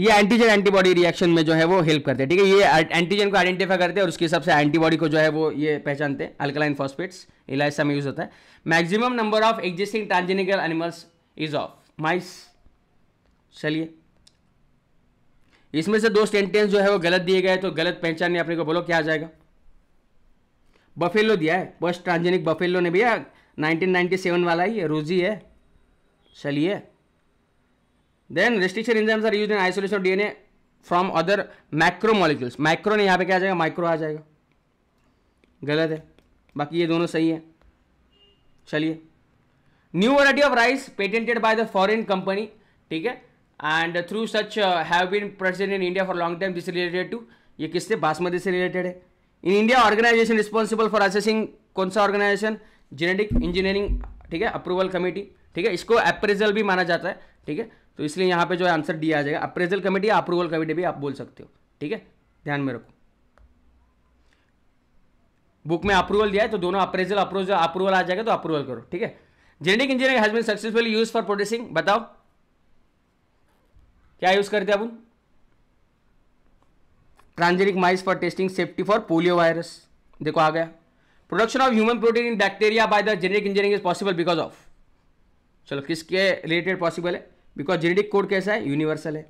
ये एंटीजन एंटीबॉडी रिएक्शन में जो है वो हेल्प करते हैं ठीक है ये एंटीजन को आइडेंटिफाई करते हैं और उसके हिसाब से एंटीबॉडी को जो है वो ये पहचानते हैं अल्कलाइन फॉस्फेट्स इलाइसा में यूज होता है maximum number of existing transgenic animals is of mice चलिए इसमें से दो सेंटेंस जो है वो गलत दिए गए तो गलत पहचानने अपने को बोलो क्या आ जाएगा बफेलो दिया है फर्स्ट ट्रांजेनिक बफेलो ने भैया 1997 वाला ही है रोजी है चलिए then restriction enzymes are use in isolation of DNA from other micro molecules micro नहीं यहाँ पे क्या आ जाएगा माइक्रो आ जाएगा गलत है बाकी ये दोनों सही है चलिए new variety of rice patented by the foreign company ठीक है and through such have been present in India for long time this related to ये किससे बासमती से रिलेटेड है in India organisation responsible for assessing कौन सा ऑर्गेनाइजेशन जेनेटिक इंजीनियरिंग ठीक है अप्रूवल कमेटी ठीक है इसको अप्रेजल भी माना जाता है ठीक है तो इसलिए यहाँ पे जो है आंसर डी आ जाएगा अप्रेजल कमेटी या अप्रूवल कमेटी भी आप बोल सकते हो ठीक है ध्यान में रखो बुक में अप्रूवल दिया है तो दोनों अप्रेजल अप्रूवल अप्रूवल आ जाएगा तो अप्रूवल करो ठीक है genetic engineering has been successfully use for producing बताओ क्या यूज करते अपन transgenic mice for testing safety for polio virus देखो आ गया production of human protein in bacteria by the genetic engineering is possible because of चलो किसके रिलेटेड पॉसिबल है बिकॉज जेनेटिक कोड कैसा है यूनिवर्सल है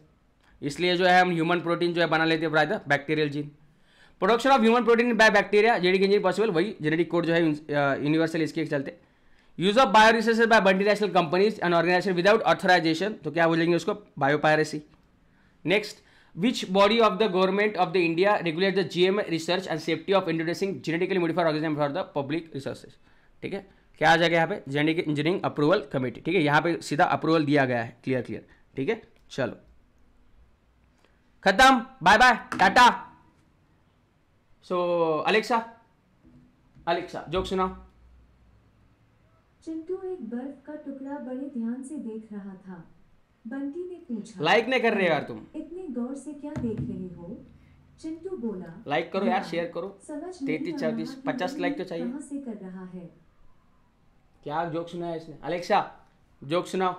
इसलिए जो है हम ह्यूमन प्रोटीन जो है बना लेते हैं by the bacterial gene production of human protein by bacteria genetic engine possible वही जेनेटिक कोड जो है यूनिवर्सल uh, इसके चलते use of bio research by multinational companies and organisation without authorisation तो क्या बोलेंगे उसको biopiracy next which body of the government of the India regulate the GM research and safety of introducing genetically modified organism for the public resources ठीक है क्या आ जाएगा यहाँ पे जेनिक इंजीनियरिंग अप्रूवल कमेटी ठीक है यहाँ पे सीधा अप्रूवल दिया गया है क्लियर क्लियर ठीक है चलो खत्म बाय बाय टाटा सो अलेक्सा अलेक्सा जोक सुना चिंटू एक बर्फ का टुकड़ा बड़े ध्यान से देख रहा था बंटी ने पूछा लाइक नहीं कर रहे यार तुम इतने गौर से क्या देख रहे हो चिंटू बोला लाइक करो यार शेयर हाँ, करो तैतीस चौतीस पचास लाइक तो चाहिए कहाँ से कर रहा है क्या जोक सुनाया इसने अलेक्सा जोक सुनाओ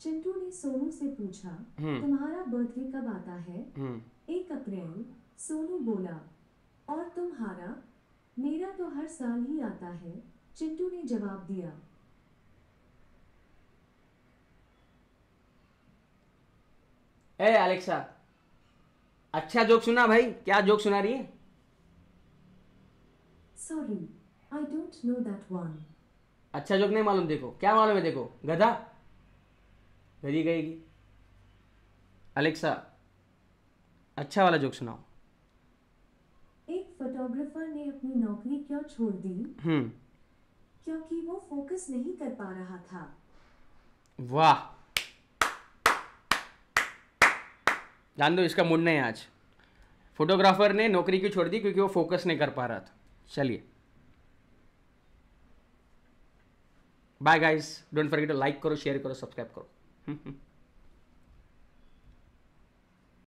चिंटू ने सोनू से पूछा हम्म। तुम्हारा बर्थडे कब आता है हम्म। एक अप्रैल सोनू बोला और तुम्हारा मेरा तो हर साल ही आता है चिंटू ने जवाब दिया ए अलेक्सा अच्छा जोक सुना भाई क्या जोक सुना रही है sorry I don't know that one. अच्छा जोक नहीं मालूम देखो क्या मालूम है देखो गधा गधी गएगी अलेक्सा अच्छा वाला जोक सुनाओ एक फोटोग्राफर ने अपनी नौकरी क्यों छोड़ दी हम्म क्योंकि वो फोकस नहीं कर पा रहा था वाह जान दो इसका मुंड नहीं आज फोटोग्राफर ने नौकरी क्यों छोड़ दी क्योंकि वो फोकस नहीं कर पा रहा था चलिए bye guys don't forget to like करो शेयर करो सब्सक्राइब करो